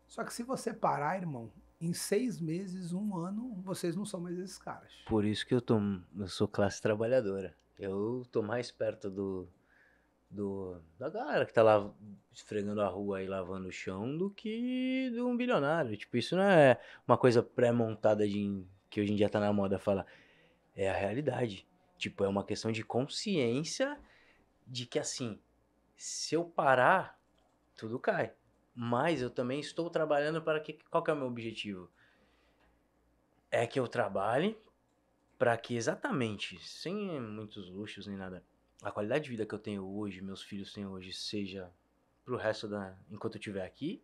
Só que se você parar, irmão, em seis meses, um ano, vocês não são mais esses caras. Por isso que eu, tô, eu sou classe trabalhadora. Eu tô mais perto do, do, da galera que tá lá esfregando a rua e lavando o chão do que de um bilionário. Tipo, isso não é uma coisa pré-montada de que hoje em dia tá na moda falar. É a realidade. Tipo, é uma questão de consciência de que assim, se eu parar, tudo cai. Mas eu também estou trabalhando para que qual que é o meu objetivo? É que eu trabalhe para que exatamente, sem muitos luxos nem nada, a qualidade de vida que eu tenho hoje, meus filhos têm hoje, seja pro resto da. enquanto eu estiver aqui,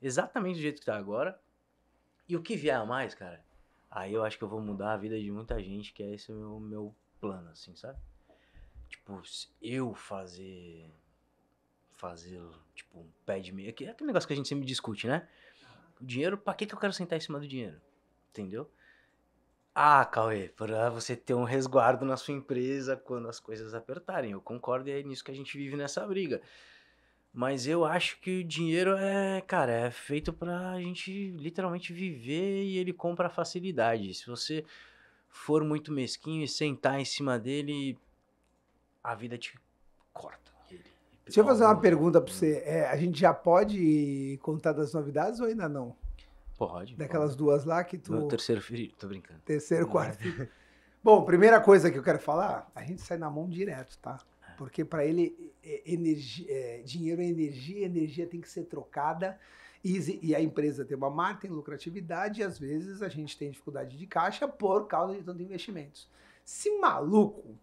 exatamente do jeito que tá agora. E o que vier a mais, cara, aí eu acho que eu vou mudar a vida de muita gente, que é esse o meu, meu plano, assim, sabe? Tipo, eu fazer. fazer, tipo, um pé de meia. É aquele negócio que a gente sempre discute, né? O dinheiro, pra que, que eu quero sentar em cima do dinheiro? Entendeu? Ah, Cauê, para você ter um resguardo na sua empresa quando as coisas apertarem. Eu concordo e é nisso que a gente vive nessa briga. Mas eu acho que o dinheiro é, cara, é feito a gente literalmente viver e ele compra facilidade. Se você for muito mesquinho e sentar em cima dele, a vida te corta. Ele, Deixa eu fazer uma pergunta para você. É, a gente já pode contar das novidades ou ainda não? Pode. Daquelas pode. duas lá que tu. o terceiro filho, tô brincando. Terceiro, é. quarto filho. Bom, primeira coisa que eu quero falar, a gente sai na mão direto, tá? É. Porque para ele, é, é, dinheiro é energia, energia tem que ser trocada. E, e a empresa tem uma marca, tem lucratividade, e às vezes a gente tem dificuldade de caixa por causa de tanto investimentos. Se maluco,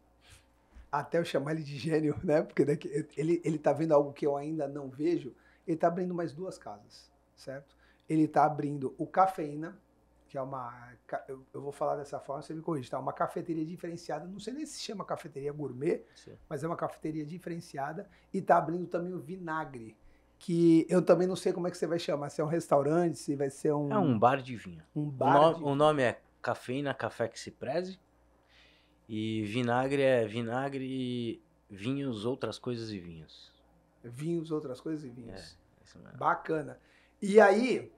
até eu chamar ele de gênio, né? Porque daqui, ele, ele tá vendo algo que eu ainda não vejo, ele tá abrindo mais duas casas, certo? ele está abrindo o Cafeína, que é uma. Eu, vou falar dessa forma, você me corrige, tá? Uma cafeteria diferenciada. Não sei nem se chama cafeteria gourmet, Sim. mas é uma cafeteria diferenciada. E está abrindo também o Vinagre, que eu também não sei como é que você vai chamar. Se é um restaurante, se vai ser um. É um bar de vinho. Um bar. O, no, de... o nome é Cafeína Café que se preze. E vinagre é vinagre, vinhos, outras coisas e vinhos. Vinhos, outras coisas e vinhos. É, Bacana. E aí,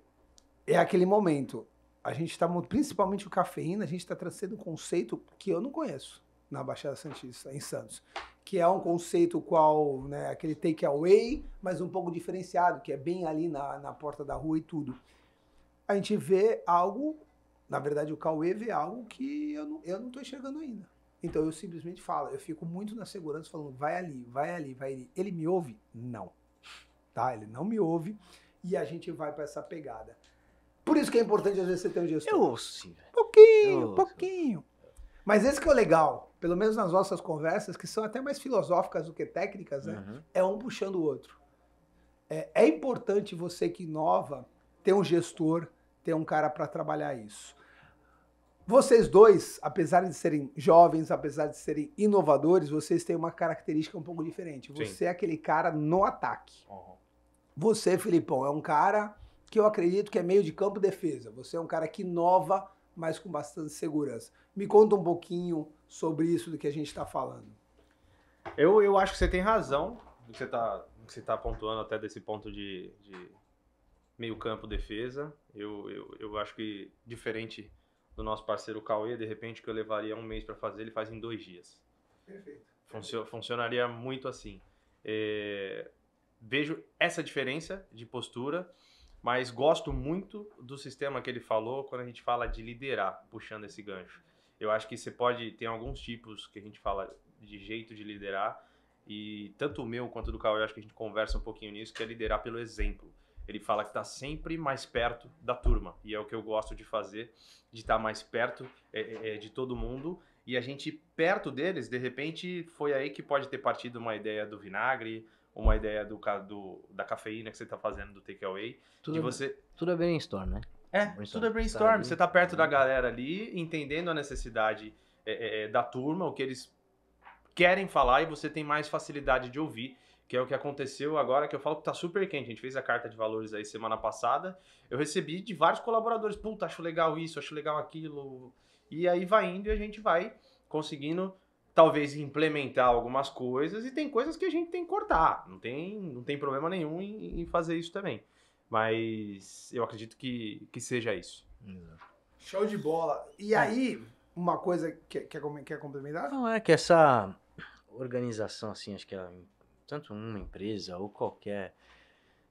é aquele momento. A gente está, principalmente o cafeína, a gente está trazendo um conceito que eu não conheço na Baixada Santista, em Santos, que é um conceito qual, né, aquele takeaway, mas um pouco diferenciado, que é bem ali na, na porta da rua e tudo. A gente vê algo, na verdade o Cauê vê algo que eu não, eu não enxergando ainda. Então eu simplesmente falo, eu fico muito na segurança falando, vai ali, vai ali, vai ali. Ele me ouve? Não. Tá? Ele não me ouve e a gente vai para essa pegada. Por isso que é importante às vezes você ter um gestor. Eu ouço, sim. Pouquinho, ouço. pouquinho. Mas esse que é o legal, pelo menos nas nossas conversas, que são até mais filosóficas do que técnicas, né? Uhum. É um puxando o outro. É, é importante você que inova ter um gestor, ter um cara para trabalhar isso. Vocês dois, apesar de serem jovens, apesar de serem inovadores, vocês têm uma característica um pouco diferente. Você Sim. é aquele cara no ataque. Uhum. Você, Filipão, é um cara que eu acredito que é meio de campo defesa. Você é um cara que inova, mas com bastante segurança. Me conta um pouquinho sobre isso do que a gente está falando. Eu, eu acho que você tem razão do que você está tá pontuando até desse ponto de, de meio campo defesa. Eu, eu, eu acho que diferente do nosso parceiro Cauê, de repente que eu levaria um mês para fazer, ele faz em dois dias. Perfeito. Funcio, funcionaria muito assim. É, vejo essa diferença de postura mas gosto muito do sistema que ele falou quando a gente fala de liderar, puxando esse gancho. Eu acho que você pode tem alguns tipos que a gente fala de jeito de liderar e tanto o meu quanto o do Caio eu acho que a gente conversa um pouquinho nisso, que é liderar pelo exemplo. Ele fala que está sempre mais perto da turma e é o que eu gosto de fazer, de estar tá mais perto é, é, é, de todo mundo e a gente perto deles, de repente, foi aí que pode ter partido uma ideia do vinagre, uma ideia do, do da cafeína que você está fazendo do takeaway. Tudo, você... tudo é brainstorm, né? É, brainstorm, tudo é brainstorm. você está perto da uhum. galera ali, entendendo a necessidade é, é, é, da turma, o que eles querem falar e você tem mais facilidade de ouvir, que é o que aconteceu agora, que eu falo que tá super quente. A gente fez a carta de valores aí semana passada. Eu recebi de vários colaboradores, puta, acho legal isso, acho legal aquilo. E aí vai indo e a gente vai conseguindo talvez implementar algumas coisas e tem coisas que a gente tem que cortar. Não tem, não tem problema nenhum em, em fazer isso também. Mas eu acredito que, que seja isso. Show de bola. E é. aí, uma coisa que é quer, é complementar? Não, é que essa organização, assim, acho que é tanto uma empresa ou qualquer.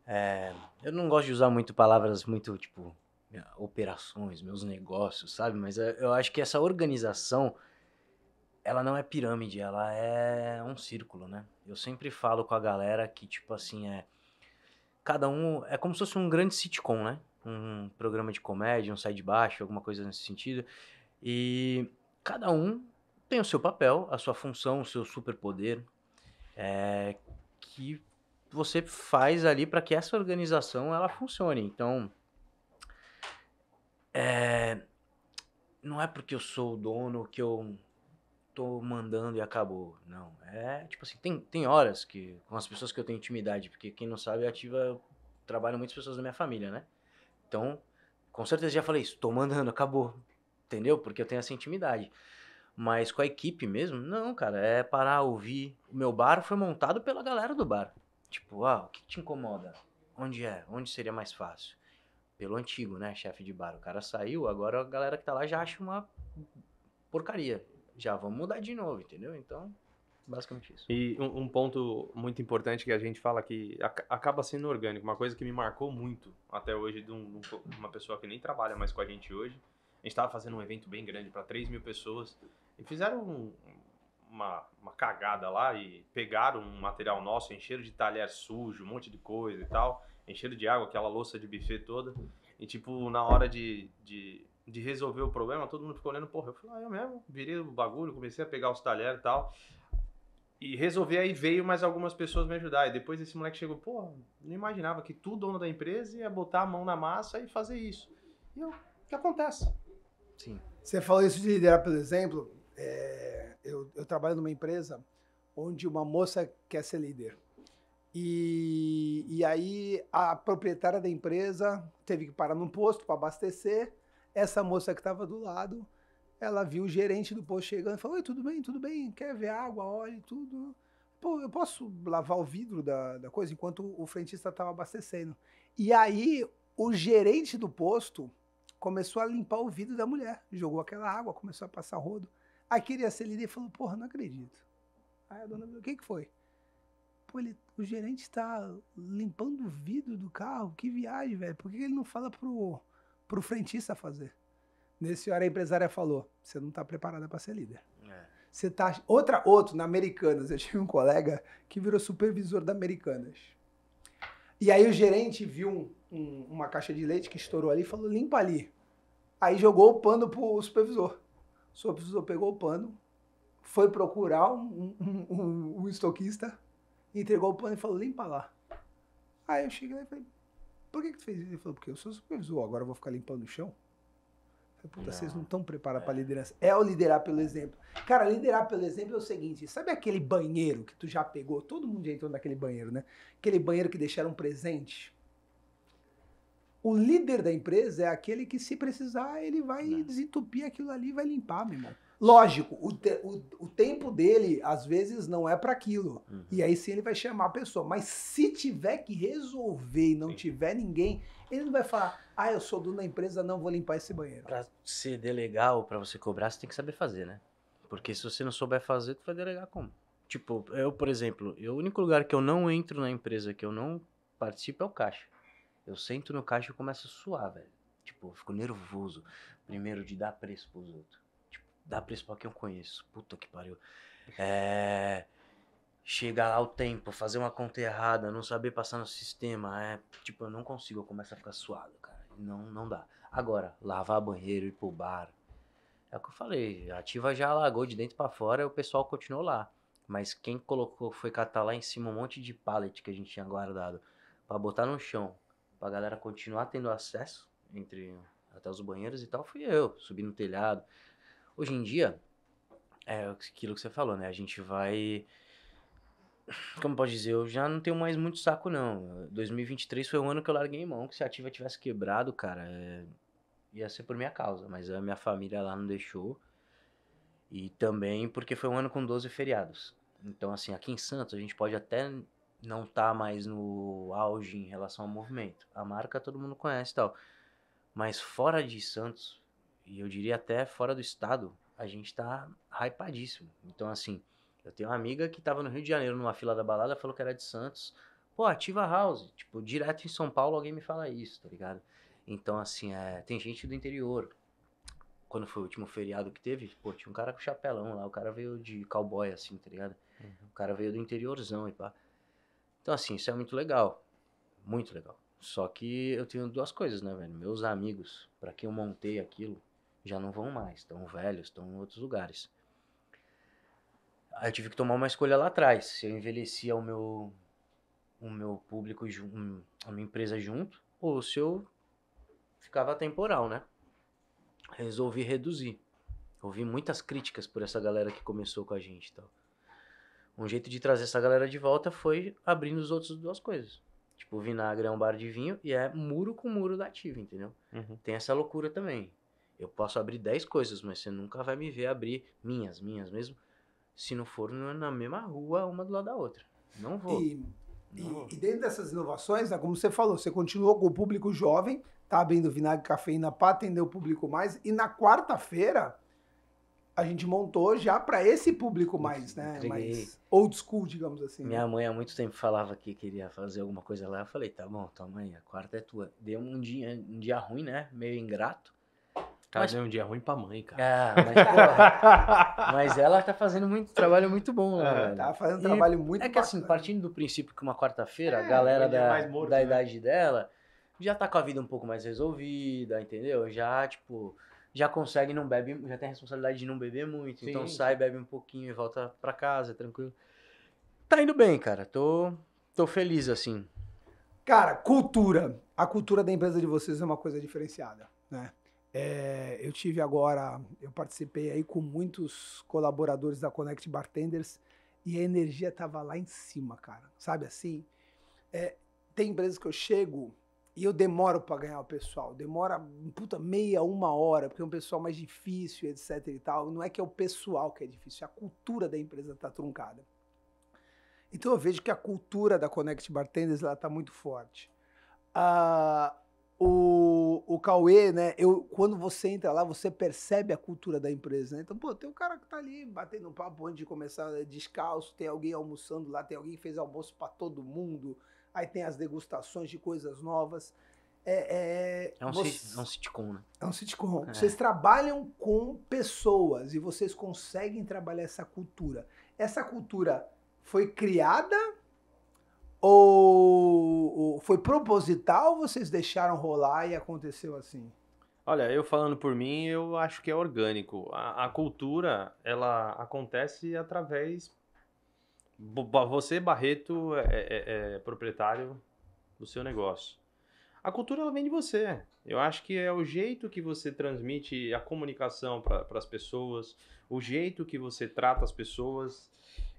É, eu não gosto de usar muito palavras muito tipo operações, meus negócios, sabe? Mas eu acho que essa organização ela não é pirâmide, ela é um círculo, né? Eu sempre falo com a galera que, tipo assim, é. Cada um. É como se fosse um grande sitcom, né? Um programa de comédia, um sai de baixo, alguma coisa nesse sentido. E cada um tem o seu papel, a sua função, o seu superpoder, é, que você faz ali para que essa organização ela funcione. Então. É, não é porque eu sou o dono que eu tô mandando e acabou. Não. É tipo assim, tem, tem horas que, com as pessoas que eu tenho intimidade, porque quem não sabe, ativa, trabalham muitas pessoas da minha família, né? Então, com certeza já falei isso, tô mandando, acabou. Entendeu? Porque eu tenho essa intimidade. Mas com a equipe mesmo, não, cara, é parar, ouvir. O meu bar foi montado pela galera do bar. Tipo, ah, o que te incomoda? Onde é? Onde seria mais fácil? Pelo antigo, né? Chefe de bar. O cara saiu, agora a galera que tá lá já acha uma porcaria já vamos mudar de novo, entendeu? Então, basicamente isso. E um, um ponto muito importante que a gente fala que acaba sendo orgânico, uma coisa que me marcou muito até hoje de, um, uma pessoa que nem trabalha mais com a gente hoje. A gente estava fazendo um evento bem grande para 3 mil pessoas e fizeram um, uma, uma cagada lá e pegaram um material nosso, encheram de talher sujo, um monte de coisa e tal, encheram de água, aquela louça de buffet toda. E, tipo, na hora de, de de resolver o problema, todo mundo ficou olhando, porra, eu falei, ah, eu é mesmo, virei o bagulho, comecei a pegar os talheres e tal. E resolver aí veio mais algumas pessoas me ajudar. E depois esse moleque chegou, porra, não imaginava que tu, dono da empresa, ia botar a mão na massa e fazer isso. E eu, o que acontece? Sim. Você falou isso de liderar, por exemplo, é, eu, eu trabalho numa empresa onde uma moça quer ser líder. E, e aí a proprietária da empresa teve que parar num posto para abastecer essa moça que estava do lado, ela viu o gerente do posto chegando e falou: Oi, tudo bem, tudo bem? Quer ver água, óleo, tudo? Pô, eu posso lavar o vidro da, da coisa enquanto o frentista estava abastecendo. E aí o gerente do posto começou a limpar o vidro da mulher, jogou aquela água, começou a passar rodo. Aí queria ser líder e falou: Porra, não acredito. Aí a dona o que, que foi? Pô, ele, o gerente está limpando o vidro do carro, que viagem, velho. Por que ele não fala pro para o frentista fazer. Nesse hora a empresária falou: você não está preparada para ser líder. É. Você tá outra outro na Americanas. Eu tive um colega que virou supervisor da Americanas. E aí o gerente viu um, um, uma caixa de leite que estourou ali e falou: limpa ali. Aí jogou o pano pro supervisor. O supervisor pegou o pano, foi procurar um, um, um estoquista, entregou o pano e falou: limpa lá. Aí eu cheguei e falei: por que, que tu fez isso? Ele falou, porque eu sou supervisor, agora eu vou ficar limpando o chão. Puta, vocês não estão preparados é. para liderança. É o liderar pelo exemplo. Cara, liderar pelo exemplo é o seguinte: sabe aquele banheiro que tu já pegou? Todo mundo já entrou naquele banheiro, né? Aquele banheiro que deixaram presente. O líder da empresa é aquele que, se precisar, ele vai desentupir aquilo ali e vai limpar, meu irmão. Lógico, o, te, o, o, tempo dele às vezes não é para aquilo. Uhum. E aí sim ele vai chamar a pessoa. Mas se tiver que resolver e não sim. tiver ninguém, ele não vai falar, ah, eu sou dono da empresa, não vou limpar esse banheiro. Para ser delegar ou para você cobrar, você tem que saber fazer, né? Porque se você não souber fazer, tu vai delegar como? Tipo, eu, por exemplo, eu, o único lugar que eu não entro na empresa, que eu não participo, é o caixa. Eu sento no caixa e começo a suar, velho. Tipo, eu fico nervoso, primeiro, de dar preço pros outros da principal que eu conheço. Puta que pariu. É. Chegar ao tempo, fazer uma conta errada, não saber passar no sistema, é. Tipo, eu não consigo, eu começo a ficar suado, cara. Não, não dá. Agora, lavar banheiro, ir pro bar. É o que eu falei, ativa já alagou de dentro para fora e o pessoal continuou lá. Mas quem colocou foi catar lá em cima um monte de pallet que a gente tinha guardado para botar no chão, pra galera continuar tendo acesso entre até os banheiros e tal, fui eu. Subi no telhado, Hoje em dia, é aquilo que você falou, né? A gente vai. Como pode dizer, eu já não tenho mais muito saco, não. 2023 foi o ano que eu larguei mão, que se a ativa tivesse quebrado, cara, é... ia ser por minha causa. Mas a minha família lá não deixou. E também porque foi um ano com 12 feriados. Então, assim, aqui em Santos a gente pode até não estar tá mais no auge em relação ao movimento. A marca todo mundo conhece e tal. Mas fora de Santos, e eu diria até fora do estado, a gente tá hypadíssimo. Então, assim, eu tenho uma amiga que tava no Rio de Janeiro numa fila da balada, falou que era de Santos. Pô, ativa house. Tipo, direto em São Paulo alguém me fala isso, tá ligado? Então, assim, é, tem gente do interior. Quando foi o último feriado que teve, pô, tinha um cara com chapelão lá, o cara veio de cowboy, assim, tá ligado? Uhum. O cara veio do interiorzão e pá. Então, assim, isso é muito legal. Muito legal. Só que eu tenho duas coisas, né, velho? Meus amigos, para quem eu montei aquilo, já não vão mais, estão velhos, estão em outros lugares. Aí eu tive que tomar uma escolha lá atrás, se eu envelhecia o meu, o meu público, a minha empresa junto, ou se eu ficava temporal, né? Resolvi reduzir. Ouvi muitas críticas por essa galera que começou com a gente e tal. Um jeito de trazer essa galera de volta foi abrindo os outros duas coisas. Tipo, o vinagre é um bar de vinho e é muro com muro da ativa, entendeu? Uhum. Tem essa loucura também. Eu posso abrir 10 coisas, mas você nunca vai me ver abrir minhas, minhas mesmo, se não for na mesma rua, uma do lado da outra. Não vou. E, não e, vou. e dentro dessas inovações, né, como você falou, você continuou com o público jovem, tá abrindo vinagre e cafeína para atender o público mais, e na quarta-feira a gente montou já para esse público mais, né? Entreguei. Mais old school, digamos assim. Minha né? mãe há muito tempo falava que queria fazer alguma coisa lá. Eu falei, tá bom, tua mãe, a quarta é tua. Deu um dia, um dia ruim, né? Meio ingrato. Mas... é um dia ruim pra mãe, cara. Ah, mas, porra, mas ela tá fazendo muito trabalho muito bom, né? É, tá fazendo um trabalho muito É que assim, bacana. assim, partindo do princípio que uma quarta-feira, é, a galera é da, morto, da né? idade dela já tá com a vida um pouco mais resolvida, entendeu? Já, tipo, já consegue, não bebe, já tem a responsabilidade de não beber muito. Sim. Então sai, bebe um pouquinho e volta pra casa, é tranquilo. Tá indo bem, cara. Tô, tô feliz, assim. Cara, cultura. A cultura da empresa de vocês é uma coisa diferenciada, né? É, eu tive agora, eu participei aí com muitos colaboradores da Connect Bartenders e a energia estava lá em cima, cara. Sabe assim? É, tem empresas que eu chego e eu demoro para ganhar o pessoal. Demora, puta, meia, uma hora, porque é um pessoal mais difícil, etc e tal. Não é que é o pessoal que é difícil, é a cultura da empresa tá truncada. Então eu vejo que a cultura da Connect Bartenders, ela tá muito forte. Uh, o, o Cauê, né? Eu, quando você entra lá, você percebe a cultura da empresa, né? Então, pô, tem um cara que tá ali batendo um papo antes de começar né, descalço, tem alguém almoçando lá, tem alguém que fez almoço para todo mundo, aí tem as degustações de coisas novas. É, é, é, um, vocês, é um sitcom, né? É um sitcom. É. Vocês trabalham com pessoas e vocês conseguem trabalhar essa cultura. Essa cultura foi criada ou foi proposital ou vocês deixaram rolar e aconteceu assim? Olha, eu falando por mim, eu acho que é orgânico. A, a cultura, ela acontece através. Você, Barreto, é, é, é, é, proprietário do seu negócio. A cultura, ela vem de você. Eu acho que é o jeito que você transmite a comunicação para as pessoas, o jeito que você trata as pessoas.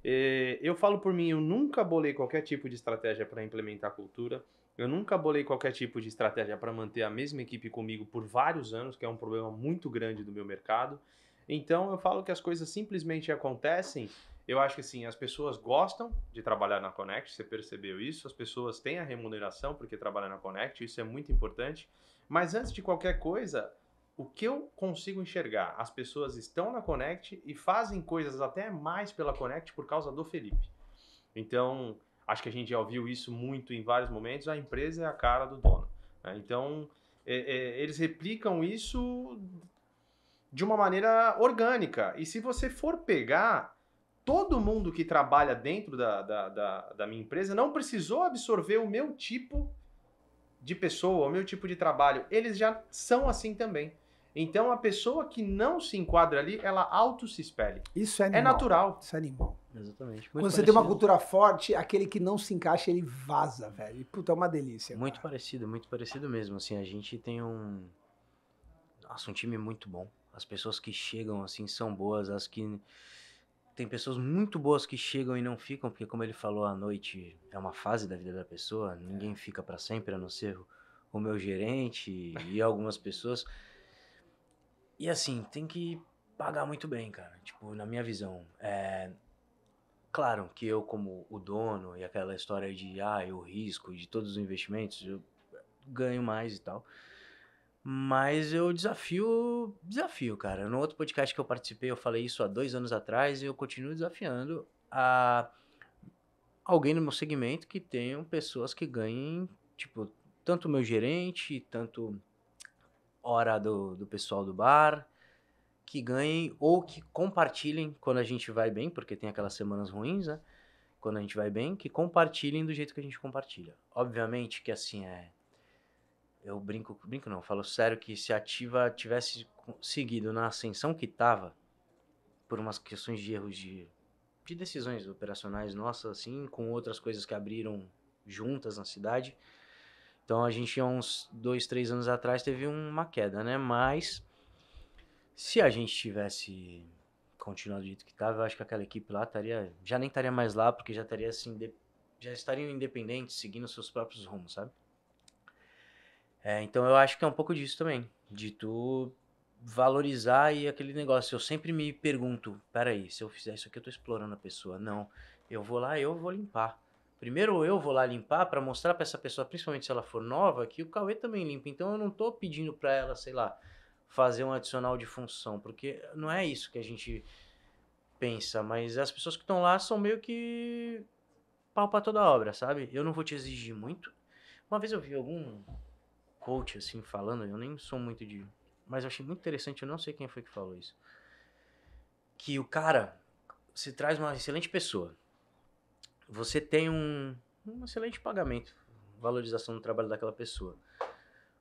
Eh, eu falo por mim, eu nunca bolei qualquer tipo de estratégia para implementar cultura. Eu nunca bolei qualquer tipo de estratégia para manter a mesma equipe comigo por vários anos, que é um problema muito grande do meu mercado. Então eu falo que as coisas simplesmente acontecem. Eu acho que assim, as pessoas gostam de trabalhar na Connect, você percebeu isso? As pessoas têm a remuneração porque trabalham na Connect, isso é muito importante. Mas antes de qualquer coisa, o que eu consigo enxergar, as pessoas estão na Connect e fazem coisas até mais pela Connect por causa do Felipe. Então, acho que a gente já ouviu isso muito em vários momentos, a empresa é a cara do dono. Né? Então, é, é, eles replicam isso de uma maneira orgânica. E se você for pegar, todo mundo que trabalha dentro da, da, da, da minha empresa não precisou absorver o meu tipo de pessoa, o meu tipo de trabalho. Eles já são assim também. Então a pessoa que não se enquadra ali, ela auto se espelha. Isso é, é animal. É natural. Isso é animal. Exatamente. Muito Quando parecido. você tem uma cultura forte, aquele que não se encaixa, ele vaza, velho. E, puta, é uma delícia. Muito cara. parecido, muito parecido mesmo. Assim, a gente tem um. Nossa, um time muito bom. As pessoas que chegam, assim, são boas. As que. Tem pessoas muito boas que chegam e não ficam, porque, como ele falou, a noite é uma fase da vida da pessoa. Ninguém é. fica para sempre, a não ser o meu gerente e algumas pessoas. E assim, tem que pagar muito bem, cara. Tipo, na minha visão. É... Claro que eu, como o dono, e aquela história de ah, eu risco de todos os investimentos, eu ganho mais e tal. Mas eu desafio, desafio, cara. No outro podcast que eu participei, eu falei isso há dois anos atrás e eu continuo desafiando a alguém no meu segmento que tenham pessoas que ganhem, tipo, tanto meu gerente, tanto hora do, do pessoal do bar, que ganhem ou que compartilhem quando a gente vai bem, porque tem aquelas semanas ruins, né? Quando a gente vai bem, que compartilhem do jeito que a gente compartilha. Obviamente que assim é. Eu brinco, brinco não, falo sério que se a Ativa tivesse seguido na ascensão que tava, por umas questões de erros de, de decisões operacionais nossas, assim, com outras coisas que abriram juntas na cidade, então a gente, há uns dois, três anos atrás, teve uma queda, né? Mas se a gente tivesse continuado do jeito que estava, eu acho que aquela equipe lá estaria. Já nem estaria mais lá, porque já estaria assim. De, já estariam independentes, seguindo seus próprios rumos, sabe? É, então eu acho que é um pouco disso também. De tu valorizar e aquele negócio. Eu sempre me pergunto, peraí, se eu fizer isso aqui, eu tô explorando a pessoa. Não. Eu vou lá, eu vou limpar. Primeiro eu vou lá limpar para mostrar para essa pessoa, principalmente se ela for nova, que o Cauê também limpa. Então eu não tô pedindo para ela, sei lá, fazer um adicional de função, porque não é isso que a gente pensa, mas as pessoas que estão lá são meio que pau pra toda obra, sabe? Eu não vou te exigir muito. Uma vez eu vi algum coach assim falando, eu nem sou muito de, mas eu achei muito interessante, eu não sei quem foi que falou isso. Que o cara se traz uma excelente pessoa, você tem um, um excelente pagamento, valorização do trabalho daquela pessoa.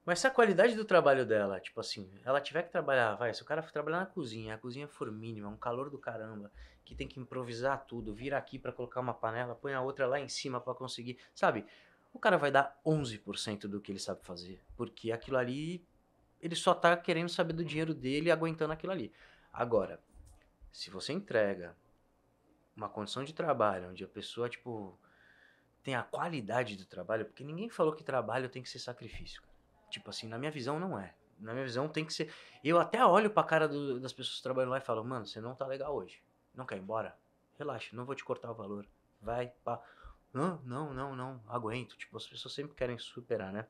Mas se a qualidade do trabalho dela, tipo assim, ela tiver que trabalhar, vai, se o cara for trabalhar na cozinha, a cozinha for mínima, um calor do caramba, que tem que improvisar tudo, vir aqui para colocar uma panela, põe a outra lá em cima para conseguir, sabe? O cara vai dar 11% do que ele sabe fazer, porque aquilo ali ele só tá querendo saber do dinheiro dele e aguentando aquilo ali. Agora, se você entrega uma condição de trabalho onde a pessoa, tipo, tem a qualidade do trabalho, porque ninguém falou que trabalho tem que ser sacrifício. Tipo assim, na minha visão não é. Na minha visão tem que ser. Eu até olho pra cara do, das pessoas que trabalham lá e falo, mano, você não tá legal hoje. Não quer ir embora? Relaxa, não vou te cortar o valor. Vai, pá. Não, não, não, não, aguento. Tipo, as pessoas sempre querem superar, né?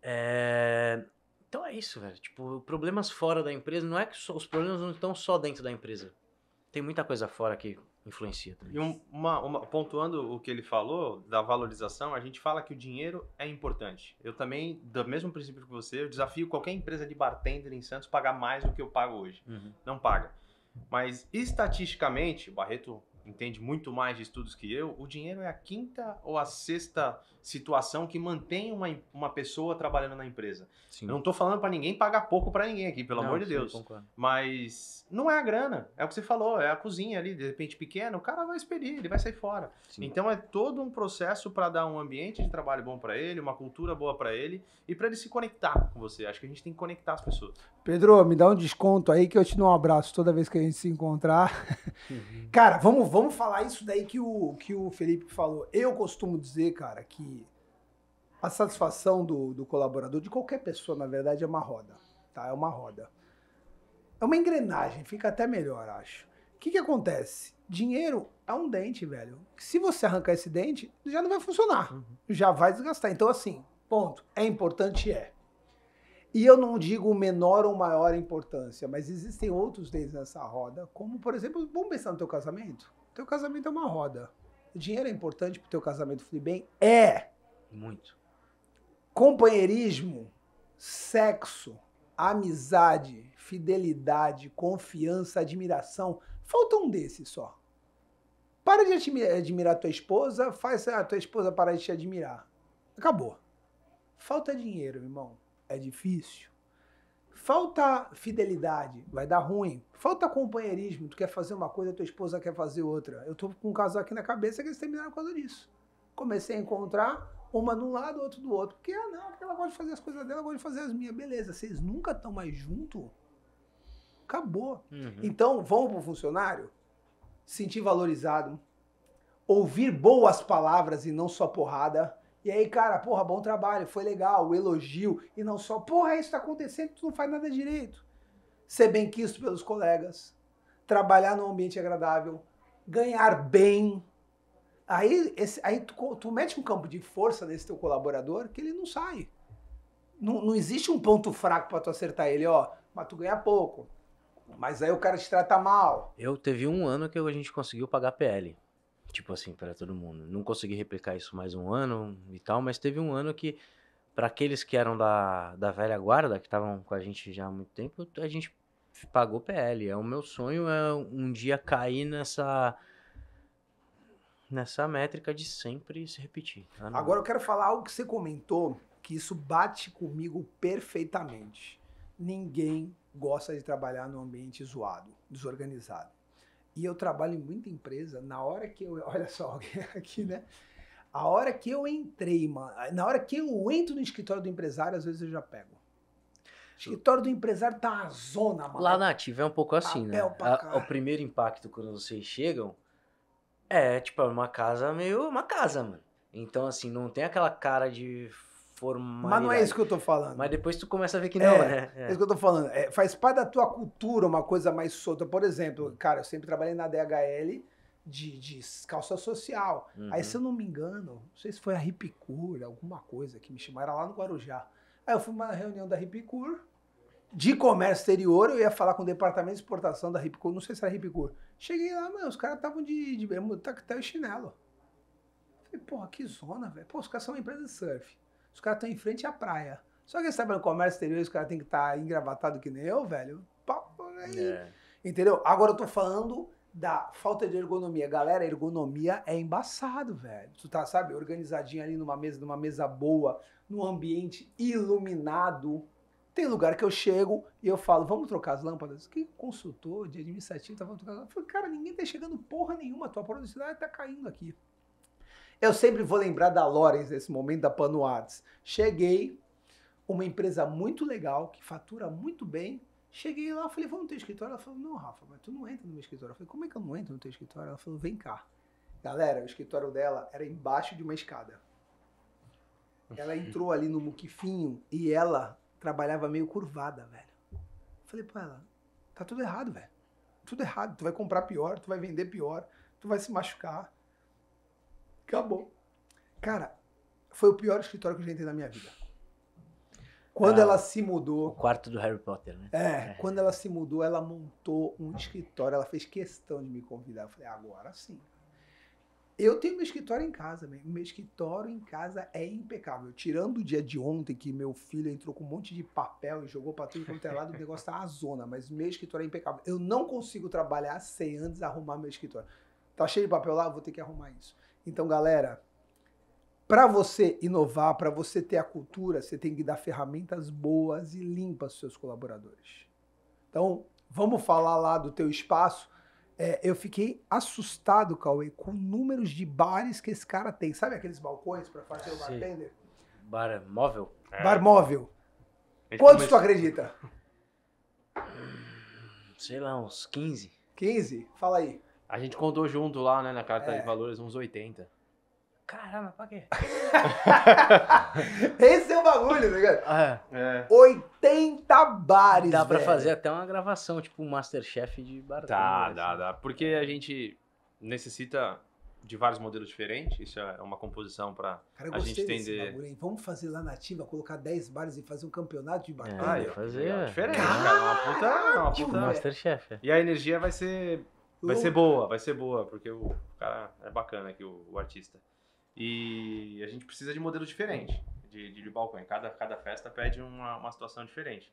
É... Então é isso, velho. Tipo, problemas fora da empresa não é que só, os problemas não estão só dentro da empresa tem muita coisa fora que influencia também. E um, uma, uma, pontuando o que ele falou da valorização, a gente fala que o dinheiro é importante. Eu também, do mesmo princípio que você, eu desafio qualquer empresa de bartender em Santos pagar mais do que eu pago hoje. Uhum. Não paga. Mas estatisticamente, Barreto entende muito mais de estudos que eu, o dinheiro é a quinta ou a sexta situação que mantém uma, uma pessoa trabalhando na empresa. Sim. Eu não estou falando para ninguém pagar pouco para ninguém aqui, pelo não, amor de Deus. Mas não é a grana, é o que você falou, é a cozinha ali, de repente pequena, o cara vai expelir, ele vai sair fora. Sim. Então é todo um processo para dar um ambiente de trabalho bom para ele, uma cultura boa para ele e para ele se conectar com você. Acho que a gente tem que conectar as pessoas. Pedro, me dá um desconto aí que eu te dou um abraço toda vez que a gente se encontrar. Uhum. cara, vamos, vamos falar isso daí que o, que o Felipe falou. Eu costumo dizer, cara, que a satisfação do, do colaborador, de qualquer pessoa, na verdade, é uma roda. Tá? É uma roda. É uma engrenagem, fica até melhor, acho. O que, que acontece? Dinheiro é um dente, velho. Se você arrancar esse dente, já não vai funcionar. Uhum. Já vai desgastar. Então, assim, ponto. É importante, é. E eu não digo menor ou maior importância, mas existem outros dentes nessa roda, como, por exemplo, vamos pensar no teu casamento. teu casamento é uma roda. O dinheiro é importante pro teu casamento fluir bem? É! Muito. Companheirismo, sexo, amizade, fidelidade, confiança, admiração. Falta um desses só. Para de admirar tua esposa, faz a tua esposa parar de te admirar. Acabou. Falta dinheiro, irmão. É difícil. Falta fidelidade, vai dar ruim. Falta companheirismo, tu quer fazer uma coisa, tua esposa quer fazer outra. Eu tô com um caso aqui na cabeça que eles terminaram por causa disso. Comecei a encontrar uma de um lado, outro do outro. Porque, ah, não, porque ela gosta de fazer as coisas dela, ela gosta de fazer as minhas. Beleza, vocês nunca estão mais junto? Acabou. Uhum. Então, vão pro funcionário, sentir valorizado, ouvir boas palavras e não só porrada. E aí, cara, porra, bom trabalho, foi legal, elogio, e não só, porra, isso tá acontecendo, tu não faz nada direito. Ser bem quisto pelos colegas, trabalhar num ambiente agradável, ganhar bem, Aí, esse, aí tu, tu mete um campo de força nesse teu colaborador que ele não sai. Não, não existe um ponto fraco para tu acertar ele, ó, mas tu ganha pouco. Mas aí o cara te trata mal. Eu teve um ano que a gente conseguiu pagar PL. Tipo assim, para todo mundo. Não consegui replicar isso mais um ano e tal, mas teve um ano que, para aqueles que eram da, da velha guarda, que estavam com a gente já há muito tempo, a gente pagou PL. É o meu sonho é um dia cair nessa nessa métrica de sempre se repetir. Tá? Agora eu quero falar algo que você comentou, que isso bate comigo perfeitamente. Ninguém gosta de trabalhar num ambiente zoado, desorganizado. E eu trabalho em muita empresa, na hora que eu. Olha só, aqui, né? A hora que eu entrei, mano, na hora que eu entro no escritório do empresário, às vezes eu já pego. Escritório do empresário tá uma zona, mano. Lá na ativa é um pouco assim, Papel né? A, o primeiro impacto quando vocês chegam é, tipo, é uma casa meio. Uma casa, mano. Então, assim, não tem aquela cara de formalidade. Mas não é isso que eu tô falando. Mas depois tu começa a ver que é, não, é, né? É. é isso que eu tô falando. É, faz parte da tua cultura uma coisa mais solta. Por exemplo, hum. cara, eu sempre trabalhei na DHL de, de calça social. Uhum. Aí, se eu uhum. não me engano, não sei se foi a Ripicur, alguma coisa que me chamaram lá no Guarujá. Aí eu fui numa reunião da Ripicur de comércio exterior, eu ia falar com o departamento de exportação da Ripcur, não sei se era Ripcur. Cheguei lá, mano, os caras estavam de, de é, tactel tá, tá e chinelo. Falei, porra, que zona, velho. Pô, os caras são uma empresa de surf. Os caras estão em frente à praia. Só que eles sabem no comércio exterior, os caras têm que estar tá engravatado que nem eu, velho. É. Entendeu? Agora eu tô falando da falta de ergonomia. Galera, ergonomia é embaçado, velho. Tu tá, sabe, organizadinho ali numa mesa, numa mesa boa, num ambiente iluminado tem lugar que eu chego e eu falo, vamos trocar as lâmpadas? Que consultor de administrativo tá falando trocar as lâmpadas? Eu falo, cara, ninguém tá chegando porra nenhuma, tua produtividade tá caindo aqui. Eu sempre vou lembrar da lorenz nesse momento, da Pano Arts. Cheguei, uma empresa muito legal, que fatura muito bem. Cheguei lá, falei, vamos ter escritório? Ela falou, não, Rafa, mas tu não entra no meu escritório. Eu falei, como é que eu não entro no teu escritório? Ela falou, vem cá. Galera, o escritório dela era embaixo de uma escada. Ela entrou ali no muquifinho e ela trabalhava meio curvada, velho. Falei pra ela, tá tudo errado, velho. Tudo errado. Tu vai comprar pior, tu vai vender pior, tu vai se machucar. Acabou. Cara, foi o pior escritório que eu já entrei na minha vida. Quando ah, ela se mudou. O quarto do Harry Potter, né? É, é, quando ela se mudou, ela montou um escritório, ela fez questão de me convidar. Eu falei, agora sim, eu tenho meu escritório em casa, meu. Meu escritório em casa é impecável. Tirando o dia de ontem, que meu filho entrou com um monte de papel e jogou pra tudo quanto é lado, o negócio tá a zona, mas meu escritório é impecável. Eu não consigo trabalhar sem antes arrumar meu escritório. Tá cheio de papel lá, vou ter que arrumar isso. Então, galera, para você inovar, para você ter a cultura, você tem que dar ferramentas boas e limpas aos seus colaboradores. Então, vamos falar lá do teu espaço, é, eu fiquei assustado, Cauê, com números de bares que esse cara tem. Sabe aqueles balcões para fazer o bartender? Bar é, móvel? É. Bar móvel. Quantos começou... tu acredita? Hum, sei lá, uns 15. 15? Fala aí. A gente contou junto lá, né, na carta é. de valores, uns 80. Caramba, pra quê? Esse é o bagulho, tá ligado? Ah, é. 80 é. bares, Dá pra velho. fazer até uma gravação, tipo um Masterchef de bar. Tá, dá, assim. dá. Porque a gente necessita de vários modelos diferentes. Isso é uma composição para a gente entender. Bagulho, Vamos fazer lá na Ativa, colocar 10 bares e fazer um campeonato de bar. É, ah, fazer. É diferente, Caramba, né? cara. É uma puta. É uma puta. Masterchef. E a energia vai ser. Vai ser boa, vai ser boa, porque o cara é bacana aqui, o, o artista. E a gente precisa de modelo diferente de, de, de balcão. Cada, cada festa pede uma, uma situação diferente.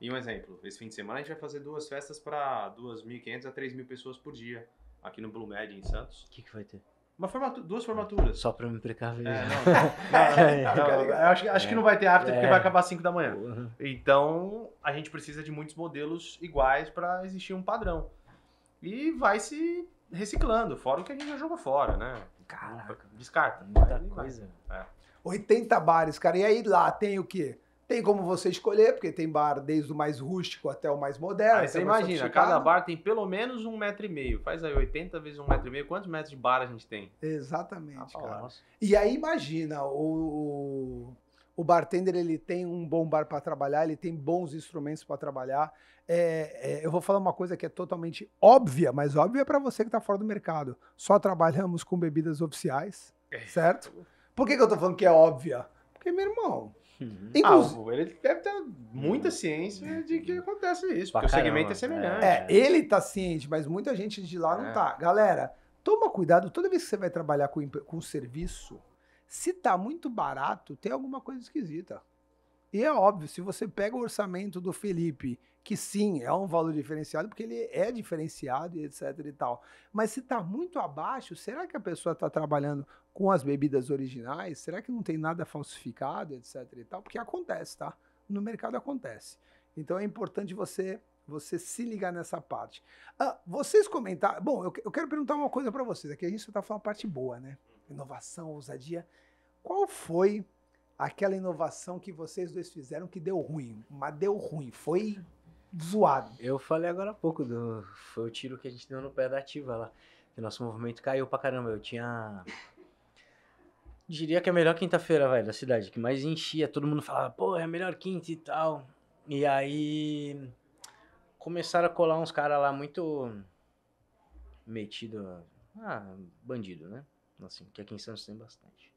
E um exemplo, esse fim de semana a gente vai fazer duas festas para 2.500 a 3.000 pessoas por dia, aqui no Blue Med, em Santos. O que, que vai ter? Uma formatu duas formaturas. Só para me precaver. É, não. não, não, não acho, acho é. que não vai ter after é. porque vai acabar às 5 da manhã. Uhum. Então, a gente precisa de muitos modelos iguais para existir um padrão. E vai se reciclando, fora o que a gente já jogou fora, né? Caraca. Descarta. Muita coisa. É. 80 bares, cara. E aí lá tem o quê? Tem como você escolher, porque tem bar desde o mais rústico até o mais moderno. Aí você imagina, cada bar tem pelo menos um metro e meio. Faz aí 80 vezes um metro e meio, quantos metros de bar a gente tem? Exatamente, ah, cara. Nossa. E aí imagina, o, o bartender ele tem um bom bar para trabalhar, ele tem bons instrumentos para trabalhar. É, é, eu vou falar uma coisa que é totalmente óbvia, mas óbvia para você que está fora do mercado. Só trabalhamos com bebidas oficiais, é. certo? Por que, que eu estou falando que é óbvia? Porque, meu irmão, uhum. Inclusive, ah, ele deve ter muita uhum. ciência de que uhum. acontece isso, porque caramba, o segmento é né? semelhante. É, ele tá ciente, mas muita gente de lá é. não tá. Galera, toma cuidado, toda vez que você vai trabalhar com, com serviço, se tá muito barato, tem alguma coisa esquisita. E é óbvio, se você pega o orçamento do Felipe, que sim, é um valor diferenciado, porque ele é diferenciado e etc e tal. Mas se está muito abaixo, será que a pessoa está trabalhando com as bebidas originais? Será que não tem nada falsificado, etc e tal? Porque acontece, tá? No mercado acontece. Então é importante você você se ligar nessa parte. Ah, vocês comentaram... Bom, eu, eu quero perguntar uma coisa para vocês. Aqui a gente só está falando a parte boa, né? inovação, ousadia. Qual foi aquela inovação que vocês dois fizeram que deu ruim? Mas deu ruim, foi zoado. Eu falei agora há pouco do foi o tiro que a gente deu no pé da ativa lá. Que nosso movimento caiu pra caramba. Eu tinha diria que é a melhor quinta-feira, velho, da cidade, que mais enchia, todo mundo falava, pô, é a melhor quinta e tal. E aí começaram a colar uns caras lá muito metido, ah, bandido, né? assim, que aqui em Santos tem bastante.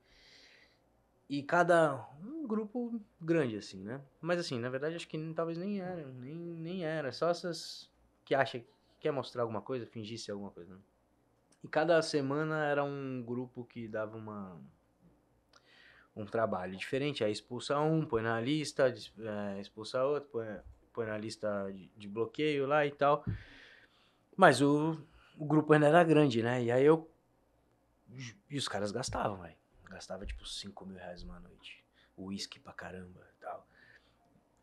E cada um grupo grande, assim, né? Mas assim, na verdade, acho que talvez nem era, nem, nem era. Só essas que acha que quer mostrar alguma coisa, fingir ser alguma coisa, né? E cada semana era um grupo que dava uma um trabalho diferente. Aí expulsa um, põe na lista, é, expulsa outro, põe, põe na lista de, de, bloqueio lá e tal. Mas o, o grupo ainda era grande, né? E aí eu e os caras gastavam, velho. Gastava tipo 5 mil reais uma noite. Uísque pra caramba e tal.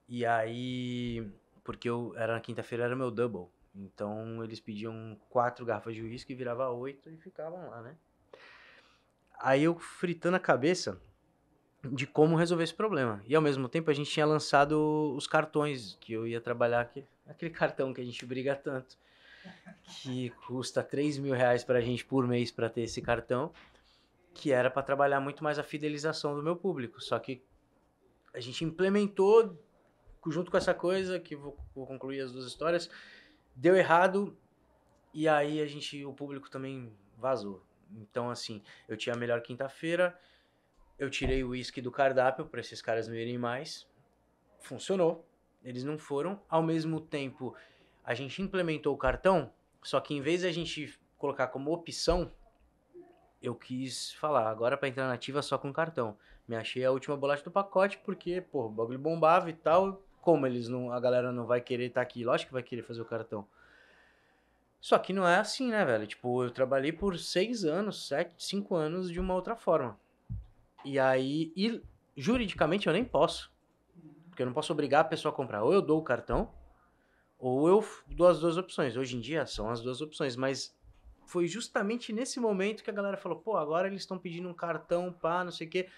E aí. Porque eu era na quinta-feira, era meu double. Então eles pediam quatro garrafas de uísque, virava oito e ficavam lá, né? Aí eu fritando a cabeça de como resolver esse problema. E ao mesmo tempo a gente tinha lançado os cartões que eu ia trabalhar, aqui, aquele cartão que a gente briga tanto que custa 3 mil reais para a gente por mês para ter esse cartão, que era para trabalhar muito mais a fidelização do meu público. Só que a gente implementou, junto com essa coisa, que vou, vou concluir as duas histórias, deu errado e aí a gente, o público também vazou. Então, assim, eu tinha a melhor quinta-feira, eu tirei o uísque do cardápio para esses caras não irem mais. Funcionou. Eles não foram. Ao mesmo tempo, a gente implementou o cartão, só que em vez de a gente colocar como opção, eu quis falar, agora para entrar na ativa só com cartão. Me achei a última bolacha do pacote porque, pô, o bagulho bombava e tal. Como eles não, a galera não vai querer estar tá aqui? Lógico que vai querer fazer o cartão. Só que não é assim, né, velho? Tipo, eu trabalhei por seis anos, sete, cinco anos de uma outra forma. E aí, e juridicamente eu nem posso. Porque eu não posso obrigar a pessoa a comprar. Ou eu dou o cartão, ou eu dou as duas opções. Hoje em dia são as duas opções, mas foi justamente nesse momento que a galera falou: pô, agora eles estão pedindo um cartão, pá, não sei o quê,